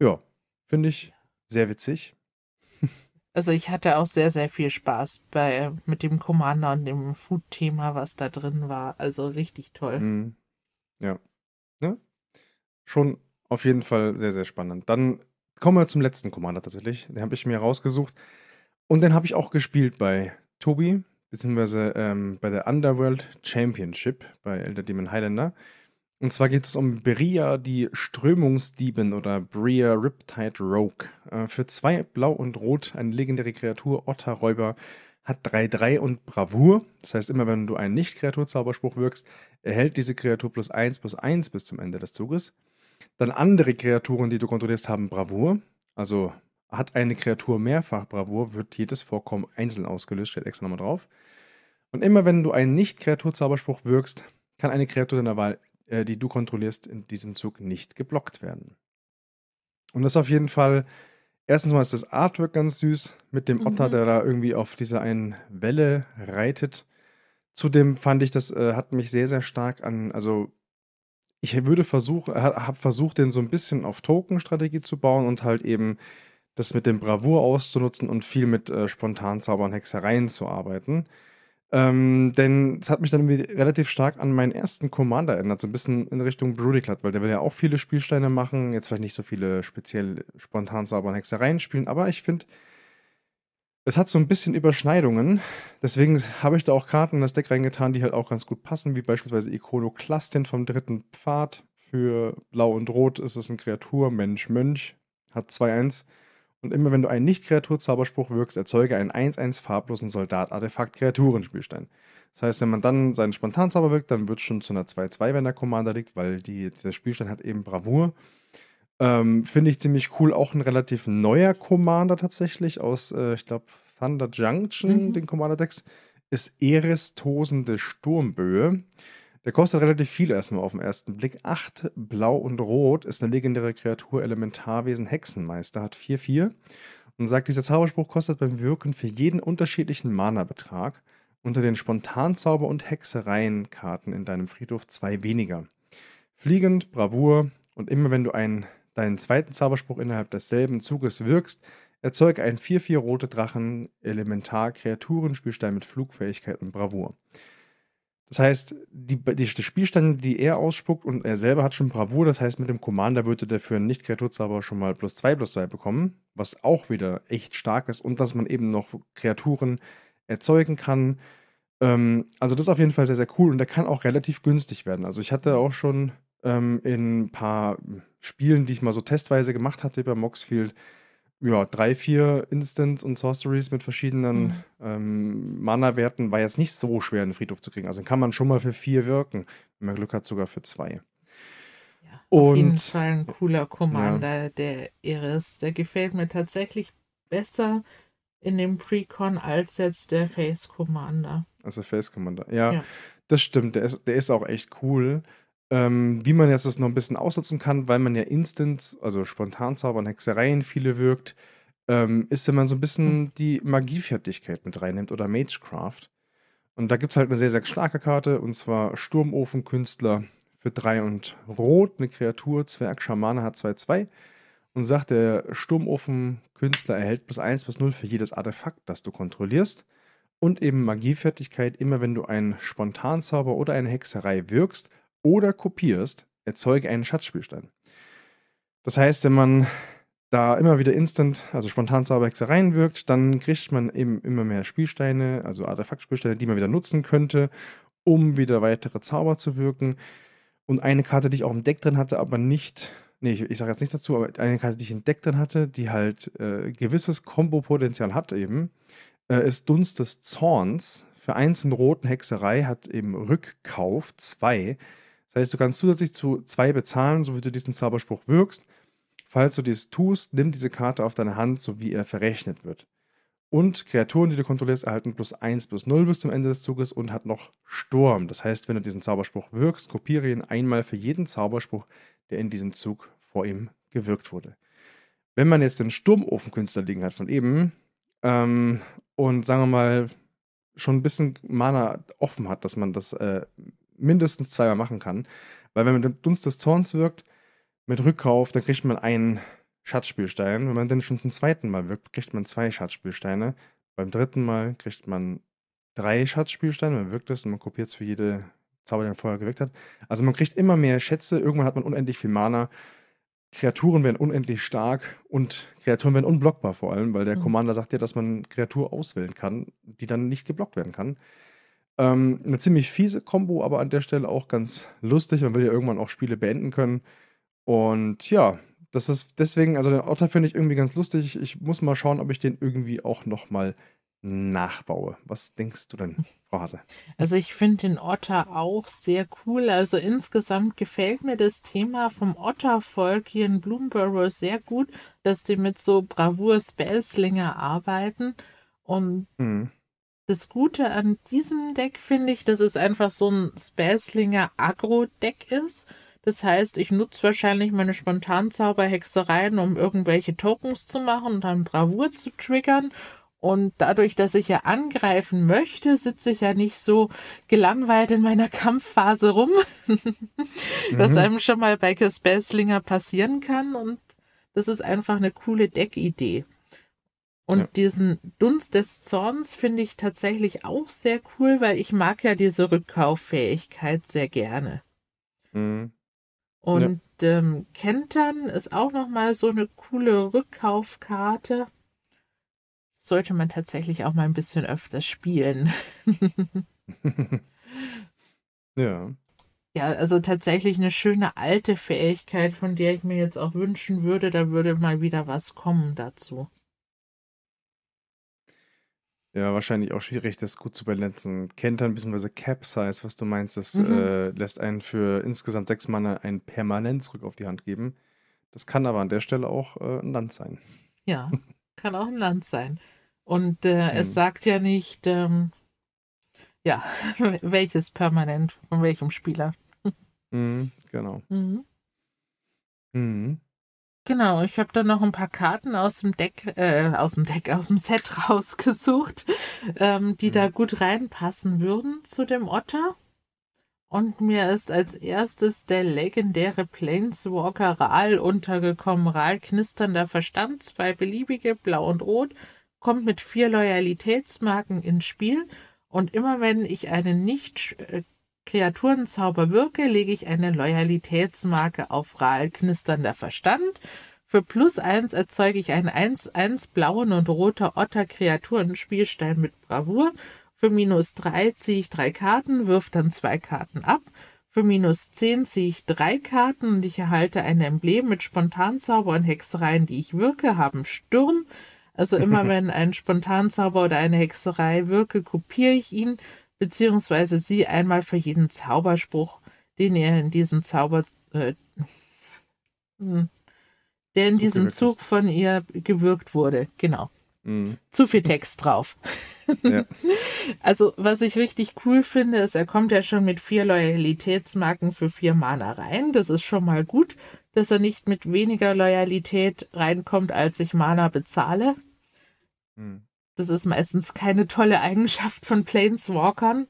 ja, finde ich sehr witzig. Also ich hatte auch sehr, sehr viel Spaß bei, mit dem Commander und dem Food-Thema, was da drin war. Also richtig toll. Mhm. Ja. ja. Schon auf jeden Fall sehr, sehr spannend. Dann kommen wir zum letzten Commander tatsächlich. Den habe ich mir rausgesucht. Und den habe ich auch gespielt bei Tobi, beziehungsweise ähm, bei der Underworld Championship bei Elder Demon Highlander. Und zwar geht es um Bria, die Strömungsdiebin oder Bria Riptide Rogue. Äh, für zwei Blau und Rot eine legendäre Kreatur, Otterräuber, hat 3-3 und Bravour. Das heißt, immer wenn du einen nicht kreatur zauberspruch wirkst, erhält diese Kreatur plus 1 plus 1 bis zum Ende des Zuges. Dann andere Kreaturen, die du kontrollierst, haben Bravour. Also hat eine Kreatur mehrfach Bravour, wird jedes Vorkommen einzeln ausgelöst, steht extra nochmal drauf. Und immer wenn du einen nicht kreatur zauberspruch wirkst, kann eine Kreatur deiner Wahl äh, die du kontrollierst, in diesem Zug nicht geblockt werden. Und das ist auf jeden Fall, erstens mal ist das Artwork ganz süß mit dem mhm. Otter, der da irgendwie auf dieser einen Welle reitet. Zudem fand ich, das äh, hat mich sehr, sehr stark an, also ich würde versuchen, habe versucht, den so ein bisschen auf Token-Strategie zu bauen und halt eben das mit dem Bravour auszunutzen und viel mit äh, Spontanzaubern und Hexereien zu arbeiten. Ähm, denn es hat mich dann relativ stark an meinen ersten Commander erinnert, so ein bisschen in Richtung Brudiclat, weil der will ja auch viele Spielsteine machen, jetzt vielleicht nicht so viele speziell spontan sauberen Hexereien spielen, aber ich finde, es hat so ein bisschen Überschneidungen. Deswegen habe ich da auch Karten in das Deck reingetan, die halt auch ganz gut passen, wie beispielsweise Ikonoklastin vom dritten Pfad. Für Blau und Rot ist es eine Kreatur, Mensch, Mönch, hat 2-1. Und immer wenn du einen Nicht-Kreatur-Zauberspruch wirkst, erzeuge einen 1-1 farblosen Soldat-Artefakt-Kreaturenspielstein. Das heißt, wenn man dann seinen Spontanzauber wirkt, dann wird es schon zu einer 2-2, wenn der Commander liegt, weil die, dieser Spielstein hat eben Bravour. Ähm, Finde ich ziemlich cool. Auch ein relativ neuer Commander tatsächlich aus, äh, ich glaube, Thunder Junction, mhm. den Commander-Decks, ist Eris Tosende Sturmböe. Der kostet relativ viel erstmal auf den ersten Blick. 8 Blau und Rot ist eine legendäre Kreatur, Elementarwesen, Hexenmeister, hat 4-4 und sagt, dieser Zauberspruch kostet beim Wirken für jeden unterschiedlichen Mana-Betrag unter den Spontanzauber- und Hexereienkarten in deinem Friedhof zwei weniger. Fliegend, Bravour und immer wenn du einen, deinen zweiten Zauberspruch innerhalb desselben Zuges wirkst, erzeuge ein 4-4 rote Drachen, Elementar, Kreaturenspielstein mit Flugfähigkeit und Bravour. Das heißt, die, die, die Spielstände, die er ausspuckt und er selber hat schon Bravour, das heißt, mit dem Commander würde der für einen Nicht-Kreaturzauber schon mal plus 2 plus 2 bekommen, was auch wieder echt stark ist und dass man eben noch Kreaturen erzeugen kann. Ähm, also, das ist auf jeden Fall sehr, sehr cool und der kann auch relativ günstig werden. Also, ich hatte auch schon ähm, in ein paar Spielen, die ich mal so testweise gemacht hatte bei Moxfield, ja, drei, vier Instants und Sorceries mit verschiedenen mhm. ähm, Mana-Werten war jetzt nicht so schwer, einen Friedhof zu kriegen. Also kann man schon mal für vier wirken. Wenn man Glück hat, sogar für zwei. Ja, und, auf jeden Fall ein cooler Commander, ja. der Iris. Der gefällt mir tatsächlich besser in dem Precon als jetzt der Face Commander. Also Face Commander, ja, ja. das stimmt. Der ist, der ist auch echt cool. Ähm, wie man jetzt das noch ein bisschen ausnutzen kann, weil man ja Instant, also Spontanzauber und Hexereien viele wirkt, ähm, ist, wenn man so ein bisschen mhm. die Magiefertigkeit mit reinnimmt oder Magecraft. Und da gibt es halt eine sehr, sehr starke Karte, und zwar Sturmofenkünstler für 3 und Rot, eine Kreatur, Zwerg, Schamane hat 2-2. Und sagt, der Sturmofenkünstler erhält plus 1 plus 0 für jedes Artefakt, das du kontrollierst. Und eben Magiefertigkeit, immer wenn du einen Spontanzauber oder eine Hexerei wirkst, oder kopierst, erzeuge einen Schatzspielstein. Das heißt, wenn man da immer wieder instant, also spontan Zauberhexe reinwirkt, dann kriegt man eben immer mehr Spielsteine, also Artefaktspielsteine, die man wieder nutzen könnte, um wieder weitere Zauber zu wirken. Und eine Karte, die ich auch im Deck drin hatte, aber nicht, nee, ich, ich sage jetzt nicht dazu, aber eine Karte, die ich im Deck drin hatte, die halt äh, gewisses Kombo-Potenzial hat eben, äh, ist Dunst des Zorns. Für eins in roten Hexerei hat eben Rückkauf 2. Das heißt, du kannst zusätzlich zu zwei bezahlen, so wie du diesen Zauberspruch wirkst. Falls du dies tust, nimm diese Karte auf deine Hand, so wie er verrechnet wird. Und Kreaturen, die du kontrollierst, erhalten plus 1 plus 0 bis zum Ende des Zuges und hat noch Sturm. Das heißt, wenn du diesen Zauberspruch wirkst, kopiere ihn einmal für jeden Zauberspruch, der in diesem Zug vor ihm gewirkt wurde. Wenn man jetzt den Sturmofenkünstler liegen hat von eben ähm, und sagen wir mal schon ein bisschen Mana offen hat, dass man das äh, mindestens zweimal machen kann. Weil wenn man den Dunst des Zorns wirkt, mit Rückkauf, dann kriegt man einen Schatzspielstein. Wenn man den schon zum zweiten Mal wirkt, kriegt man zwei Schatzspielsteine. Beim dritten Mal kriegt man drei Schatzspielsteine, man wirkt es und man kopiert es für jede Zauber, die man vorher gewirkt hat. Also man kriegt immer mehr Schätze, irgendwann hat man unendlich viel Mana. Kreaturen werden unendlich stark und Kreaturen werden unblockbar vor allem, weil der mhm. Commander sagt ja, dass man Kreatur auswählen kann, die dann nicht geblockt werden kann. Ähm, eine ziemlich fiese Combo, aber an der Stelle auch ganz lustig. Man will ja irgendwann auch Spiele beenden können. Und ja, das ist deswegen, also den Otter finde ich irgendwie ganz lustig. Ich muss mal schauen, ob ich den irgendwie auch nochmal nachbaue. Was denkst du denn, Frau Hase? Also ich finde den Otter auch sehr cool. Also insgesamt gefällt mir das Thema vom Ottervolk hier in Bloomborough sehr gut, dass die mit so Bravour Spellslinger arbeiten. Und mhm das Gute an diesem Deck finde ich, dass es einfach so ein Spacelinger Agro-Deck ist. Das heißt, ich nutze wahrscheinlich meine Spontanzauberhexereien, um irgendwelche Tokens zu machen und dann Bravour zu triggern. Und dadurch, dass ich ja angreifen möchte, sitze ich ja nicht so gelangweilt in meiner Kampfphase rum, was mhm. einem schon mal bei Spacelinger passieren kann. Und das ist einfach eine coole Deckidee. Und ja. diesen Dunst des Zorns finde ich tatsächlich auch sehr cool, weil ich mag ja diese Rückkauffähigkeit sehr gerne. Mhm. Und ja. ähm, Kentern ist auch nochmal so eine coole Rückkaufkarte. Sollte man tatsächlich auch mal ein bisschen öfter spielen. ja. Ja, also tatsächlich eine schöne alte Fähigkeit, von der ich mir jetzt auch wünschen würde, da würde mal wieder was kommen dazu. Ja, wahrscheinlich auch schwierig, das gut zu balancen. Kentern bzw. Capsize, was du meinst, das mhm. äh, lässt einen für insgesamt sechs Mann einen Permanenzrück auf die Hand geben. Das kann aber an der Stelle auch äh, ein Land sein. Ja, kann auch ein Land sein. Und äh, mhm. es hm. sagt ja nicht, ähm, ja, welches permanent, von welchem Spieler. Mhm, genau. Mhm. mhm. Genau, ich habe da noch ein paar Karten aus dem Deck, äh, aus dem Deck, aus dem Set rausgesucht, ähm, die mhm. da gut reinpassen würden zu dem Otter. Und mir ist als erstes der legendäre Planeswalker Raal untergekommen. Raal knisternder Verstand, zwei beliebige, blau und rot, kommt mit vier Loyalitätsmarken ins Spiel. Und immer wenn ich einen nicht äh, Kreaturenzauber wirke, lege ich eine Loyalitätsmarke auf Rahl knisternder Verstand. Für plus eins erzeuge ich einen 1, 1 blauen und roter Otter Kreaturenspielstein mit Bravour. Für minus drei ziehe ich drei Karten, wirf dann zwei Karten ab. Für minus zehn ziehe ich drei Karten und ich erhalte ein Emblem mit Spontanzauber und Hexereien, die ich wirke, haben Sturm. Also immer wenn ein Spontanzauber oder eine Hexerei wirke, kopiere ich ihn beziehungsweise sie einmal für jeden Zauberspruch, den er in diesem Zauber, äh, hm, der in diesem Zug von ihr gewirkt wurde. Genau. Mhm. Zu viel Text drauf. Ja. also, was ich richtig cool finde, ist, er kommt ja schon mit vier Loyalitätsmarken für vier Mana rein. Das ist schon mal gut, dass er nicht mit weniger Loyalität reinkommt, als ich Mana bezahle. Mhm. Das ist meistens keine tolle Eigenschaft von Planeswalkern.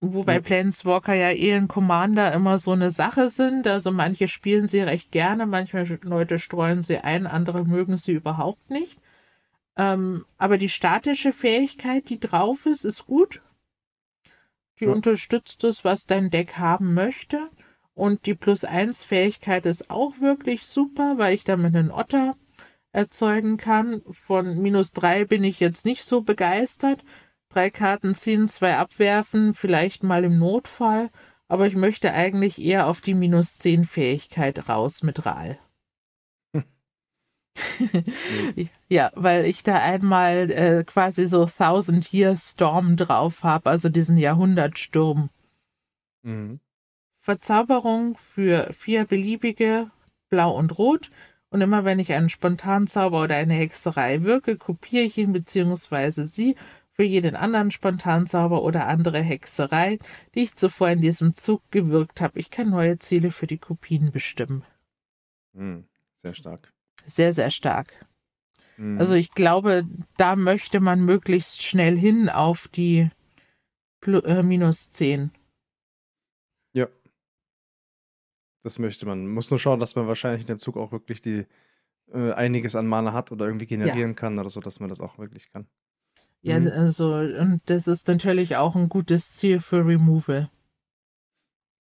Wobei Planeswalker ja eh ein Commander immer so eine Sache sind. Also manche spielen sie recht gerne, manche Leute streuen sie ein, andere mögen sie überhaupt nicht. Ähm, aber die statische Fähigkeit, die drauf ist, ist gut. Die ja. unterstützt es, was dein Deck haben möchte. Und die Plus-1-Fähigkeit ist auch wirklich super, weil ich damit einen Otter erzeugen kann. Von minus drei bin ich jetzt nicht so begeistert. Drei Karten ziehen, zwei abwerfen, vielleicht mal im Notfall. Aber ich möchte eigentlich eher auf die minus zehn Fähigkeit raus mit Rahl. ja, weil ich da einmal äh, quasi so Thousand Year Storm drauf habe, also diesen Jahrhundertsturm. Mhm. Verzauberung für vier beliebige, blau und rot und immer wenn ich einen Spontanzauber oder eine Hexerei wirke, kopiere ich ihn bzw. sie für jeden anderen Spontanzauber oder andere Hexerei, die ich zuvor in diesem Zug gewirkt habe. Ich kann neue Ziele für die Kopien bestimmen. Hm, sehr stark. Sehr, sehr stark. Hm. Also ich glaube, da möchte man möglichst schnell hin auf die Plus, äh, minus 10. Das möchte man. Muss nur schauen, dass man wahrscheinlich in dem Zug auch wirklich die äh, einiges an Mana hat oder irgendwie generieren ja. kann oder so, dass man das auch wirklich kann. Ja, mhm. also, und das ist natürlich auch ein gutes Ziel für Removal.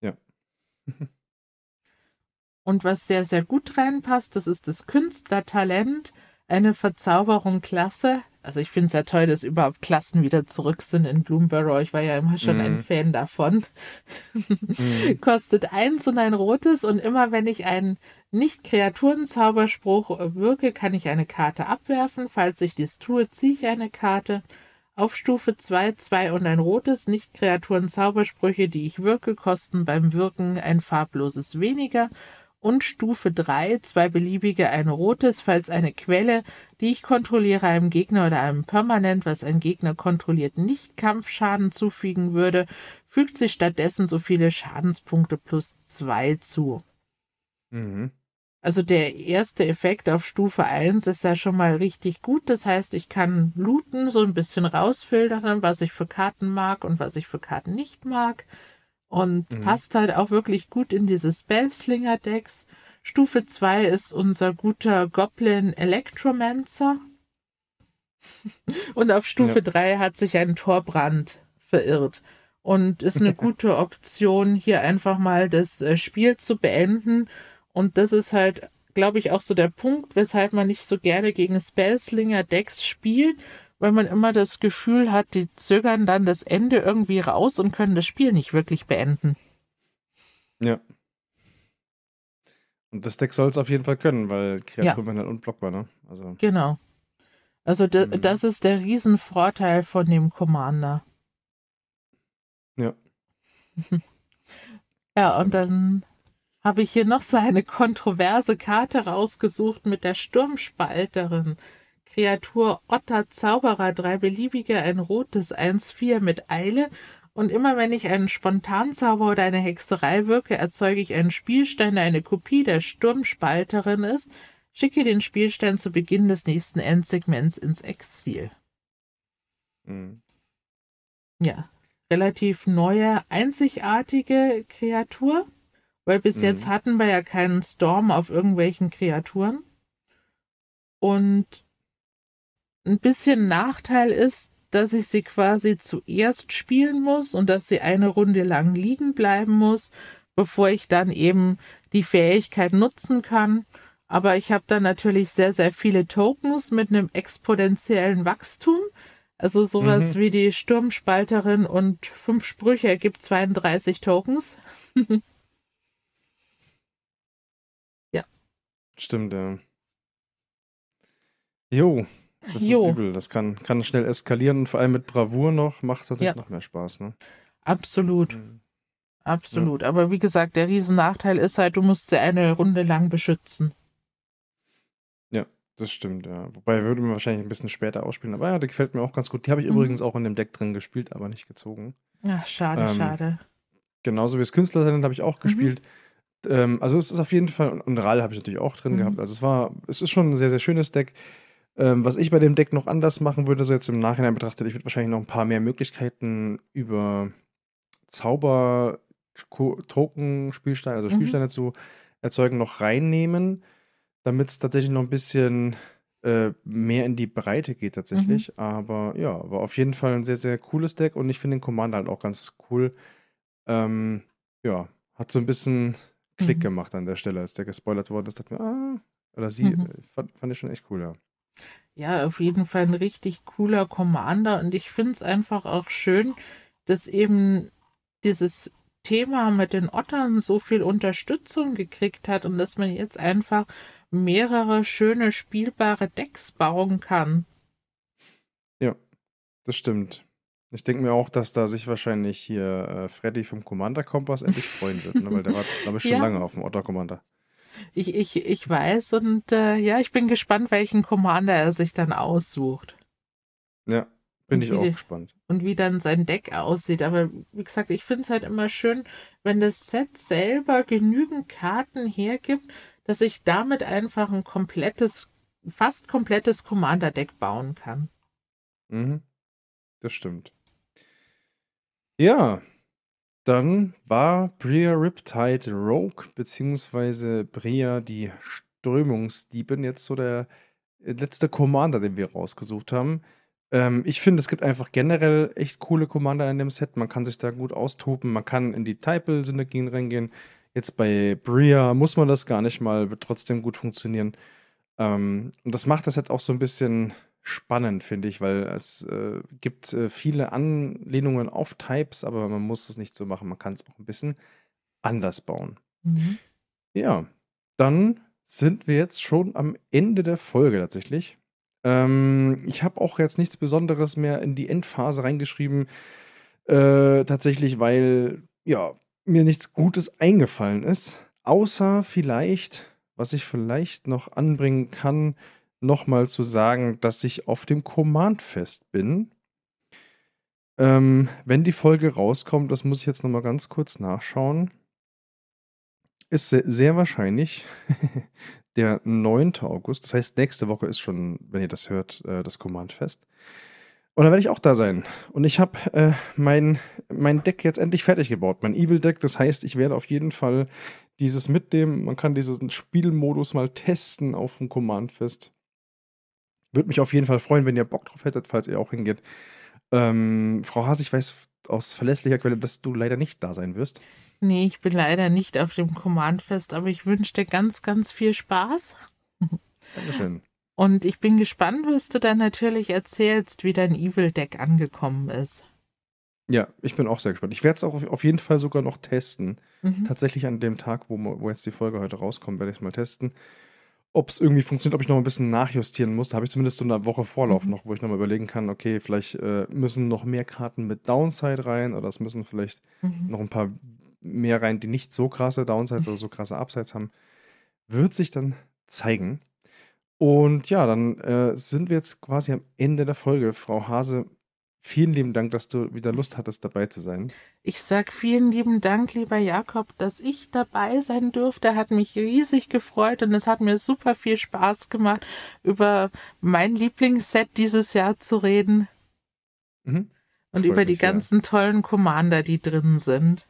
Ja. und was sehr, sehr gut reinpasst, das ist das Künstlertalent, eine Verzauberung Klasse also ich finde es ja toll, dass überhaupt Klassen wieder zurück sind in Bloomborough. Ich war ja immer schon mm. ein mhm. Fan davon. mm. Kostet eins und ein rotes und immer wenn ich einen nicht kreaturen zauberspruch wirke, kann ich eine Karte abwerfen. Falls ich dies tue, ziehe ich eine Karte. Auf Stufe 2, 2 und ein rotes Nicht-Kreaturen-Zaubersprüche, die ich wirke, kosten beim Wirken ein farbloses weniger und Stufe 3 zwei beliebige ein rotes, falls eine Quelle, die ich kontrolliere, einem Gegner oder einem permanent, was ein Gegner kontrolliert, nicht Kampfschaden zufügen würde, fügt sich stattdessen so viele Schadenspunkte plus 2 zu. Mhm. Also der erste Effekt auf Stufe 1 ist ja schon mal richtig gut. Das heißt, ich kann looten, so ein bisschen rausfiltern, was ich für Karten mag und was ich für Karten nicht mag und mhm. passt halt auch wirklich gut in diese Spellslinger-Decks. Stufe 2 ist unser guter Goblin Electromancer. und auf Stufe 3 ja. hat sich ein Torbrand verirrt und ist eine gute Option, hier einfach mal das äh, Spiel zu beenden. Und das ist halt, glaube ich, auch so der Punkt, weshalb man nicht so gerne gegen Spellslinger Decks spielt, weil man immer das Gefühl hat, die zögern dann das Ende irgendwie raus und können das Spiel nicht wirklich beenden. Ja. Und das Deck soll es auf jeden Fall können, weil Kreaturen ja. halt unblockbar, ne? Also. Genau. Also da, mhm. das ist der Riesenvorteil von dem Commander. Ja. ja, und dann habe ich hier noch so eine kontroverse Karte rausgesucht mit der Sturmspalterin. Kreatur Otter Zauberer, drei beliebige, ein rotes, eins vier mit Eile. Und immer wenn ich einen Spontanzauber oder eine Hexerei wirke, erzeuge ich einen Spielstein, der eine Kopie der Sturmspalterin ist, schicke den Spielstein zu Beginn des nächsten Endsegments ins Exil. Mhm. Ja, relativ neue, einzigartige Kreatur, weil bis mhm. jetzt hatten wir ja keinen Storm auf irgendwelchen Kreaturen. Und ein bisschen Nachteil ist, dass ich sie quasi zuerst spielen muss und dass sie eine Runde lang liegen bleiben muss, bevor ich dann eben die Fähigkeit nutzen kann. Aber ich habe dann natürlich sehr, sehr viele Tokens mit einem exponentiellen Wachstum. Also sowas mhm. wie die Sturmspalterin und fünf Sprüche ergibt 32 Tokens. ja. Stimmt, ja. Jo, das jo. ist übel. Das kann, kann schnell eskalieren. Und vor allem mit Bravour noch macht es natürlich ja. noch mehr Spaß. Ne? Absolut. Mhm. Absolut. Ja. Aber wie gesagt, der Riesennachteil ist halt, du musst sie eine Runde lang beschützen. Ja, das stimmt. Ja. Wobei würde man wahrscheinlich ein bisschen später ausspielen. Aber ja, die gefällt mir auch ganz gut. Die habe ich mhm. übrigens auch in dem Deck drin gespielt, aber nicht gezogen. Ach, schade, ähm, schade. Genauso wie das Künstlertalent habe ich auch mhm. gespielt ähm, also es ist auf jeden Fall, und Ral habe ich natürlich auch drin mhm. gehabt. Also es war, es ist schon ein sehr, sehr schönes Deck. Ähm, was ich bei dem Deck noch anders machen würde, so jetzt im Nachhinein betrachtet, ich würde wahrscheinlich noch ein paar mehr Möglichkeiten über Zauber-Token-Spielsteine, also mhm. Spielsteine zu erzeugen, noch reinnehmen, damit es tatsächlich noch ein bisschen äh, mehr in die Breite geht tatsächlich. Mhm. Aber ja, war auf jeden Fall ein sehr, sehr cooles Deck und ich finde den Commander halt auch ganz cool. Ähm, ja, hat so ein bisschen Klick mhm. gemacht an der Stelle, als der gespoilert worden ist. Dachte mir, ah, oder sie, mhm. äh, fand, fand ich schon echt cool, ja ja, auf jeden Fall ein richtig cooler Commander. Und ich finde es einfach auch schön, dass eben dieses Thema mit den Ottern so viel Unterstützung gekriegt hat und dass man jetzt einfach mehrere schöne spielbare Decks bauen kann. Ja, das stimmt. Ich denke mir auch, dass da sich wahrscheinlich hier äh, Freddy vom Commander Kompass endlich freuen wird, ne? weil der war, glaube ich, schon ja. lange auf dem Otter Commander ich, ich, ich weiß und äh, ja, ich bin gespannt, welchen Commander er sich dann aussucht. Ja, bin ich auch die, gespannt. Und wie dann sein Deck aussieht. Aber wie gesagt, ich finde es halt immer schön, wenn das Set selber genügend Karten hergibt, dass ich damit einfach ein komplettes, fast komplettes Commander-Deck bauen kann. Mhm. Das stimmt. Ja, dann war Bria Riptide Rogue, beziehungsweise Bria die Strömungsdiebin, jetzt so der äh, letzte Commander, den wir rausgesucht haben. Ähm, ich finde, es gibt einfach generell echt coole Commander in dem Set. Man kann sich da gut austoben, man kann in die Typel-Synergien reingehen. Jetzt bei Bria muss man das gar nicht mal, wird trotzdem gut funktionieren. Ähm, und das macht das jetzt auch so ein bisschen spannend, finde ich, weil es äh, gibt äh, viele Anlehnungen auf Types, aber man muss es nicht so machen. Man kann es auch ein bisschen anders bauen. Mhm. Ja, dann sind wir jetzt schon am Ende der Folge tatsächlich. Ähm, ich habe auch jetzt nichts Besonderes mehr in die Endphase reingeschrieben, äh, tatsächlich, weil ja mir nichts Gutes eingefallen ist, außer vielleicht, was ich vielleicht noch anbringen kann, nochmal zu sagen, dass ich auf dem Command-Fest bin. Ähm, wenn die Folge rauskommt, das muss ich jetzt nochmal ganz kurz nachschauen, ist sehr wahrscheinlich der 9. August. Das heißt, nächste Woche ist schon, wenn ihr das hört, äh, das Command-Fest. Und da werde ich auch da sein. Und ich habe äh, mein, mein Deck jetzt endlich fertig gebaut. Mein Evil-Deck. Das heißt, ich werde auf jeden Fall dieses mitnehmen. Man kann diesen Spielmodus mal testen auf dem Command-Fest. Würde mich auf jeden Fall freuen, wenn ihr Bock drauf hättet, falls ihr auch hingeht. Ähm, Frau Haas, ich weiß aus verlässlicher Quelle, dass du leider nicht da sein wirst. Nee, ich bin leider nicht auf dem Command-Fest, aber ich wünsche dir ganz, ganz viel Spaß. Dankeschön. Und ich bin gespannt, was du dann natürlich erzählst, wie dein Evil-Deck angekommen ist. Ja, ich bin auch sehr gespannt. Ich werde es auch auf jeden Fall sogar noch testen. Mhm. Tatsächlich an dem Tag, wo, wo jetzt die Folge heute rauskommt, werde ich es mal testen ob es irgendwie funktioniert, ob ich noch ein bisschen nachjustieren muss. Da habe ich zumindest so eine Woche Vorlauf mhm. noch, wo ich nochmal überlegen kann, okay, vielleicht äh, müssen noch mehr Karten mit Downside rein oder es müssen vielleicht mhm. noch ein paar mehr rein, die nicht so krasse Downsides mhm. oder so krasse Upsides haben. Wird sich dann zeigen. Und ja, dann äh, sind wir jetzt quasi am Ende der Folge. Frau Hase, Vielen lieben Dank, dass du wieder Lust hattest, dabei zu sein. Ich sag vielen lieben Dank, lieber Jakob, dass ich dabei sein durfte. Hat mich riesig gefreut und es hat mir super viel Spaß gemacht, über mein Lieblingsset dieses Jahr zu reden. Mhm. Und freut über die ganzen sehr. tollen Commander, die drin sind.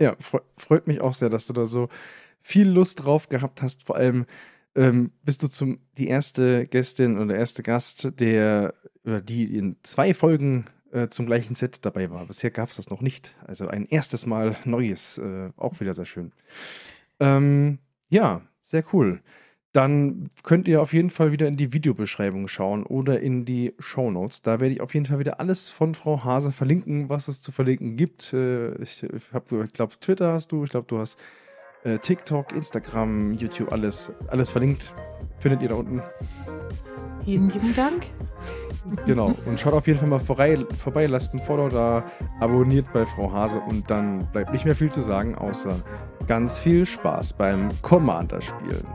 Ja, freut mich auch sehr, dass du da so viel Lust drauf gehabt hast. Vor allem, ähm, bist du zum, die erste Gästin oder erste Gast, der oder die in zwei Folgen äh, zum gleichen Set dabei war. Bisher gab es das noch nicht. Also ein erstes Mal Neues, äh, auch wieder sehr schön. Ähm, ja, sehr cool. Dann könnt ihr auf jeden Fall wieder in die Videobeschreibung schauen oder in die Show Notes. Da werde ich auf jeden Fall wieder alles von Frau Hase verlinken, was es zu verlinken gibt. Äh, ich, ich glaube, Twitter hast du, ich glaube, du hast äh, TikTok, Instagram, YouTube, alles, alles verlinkt. Findet ihr da unten. Vielen lieben Dank. Genau, und schaut auf jeden Fall mal vorbei, vorbei, lasst ein Follow da, abonniert bei Frau Hase und dann bleibt nicht mehr viel zu sagen, außer ganz viel Spaß beim Commander-Spielen.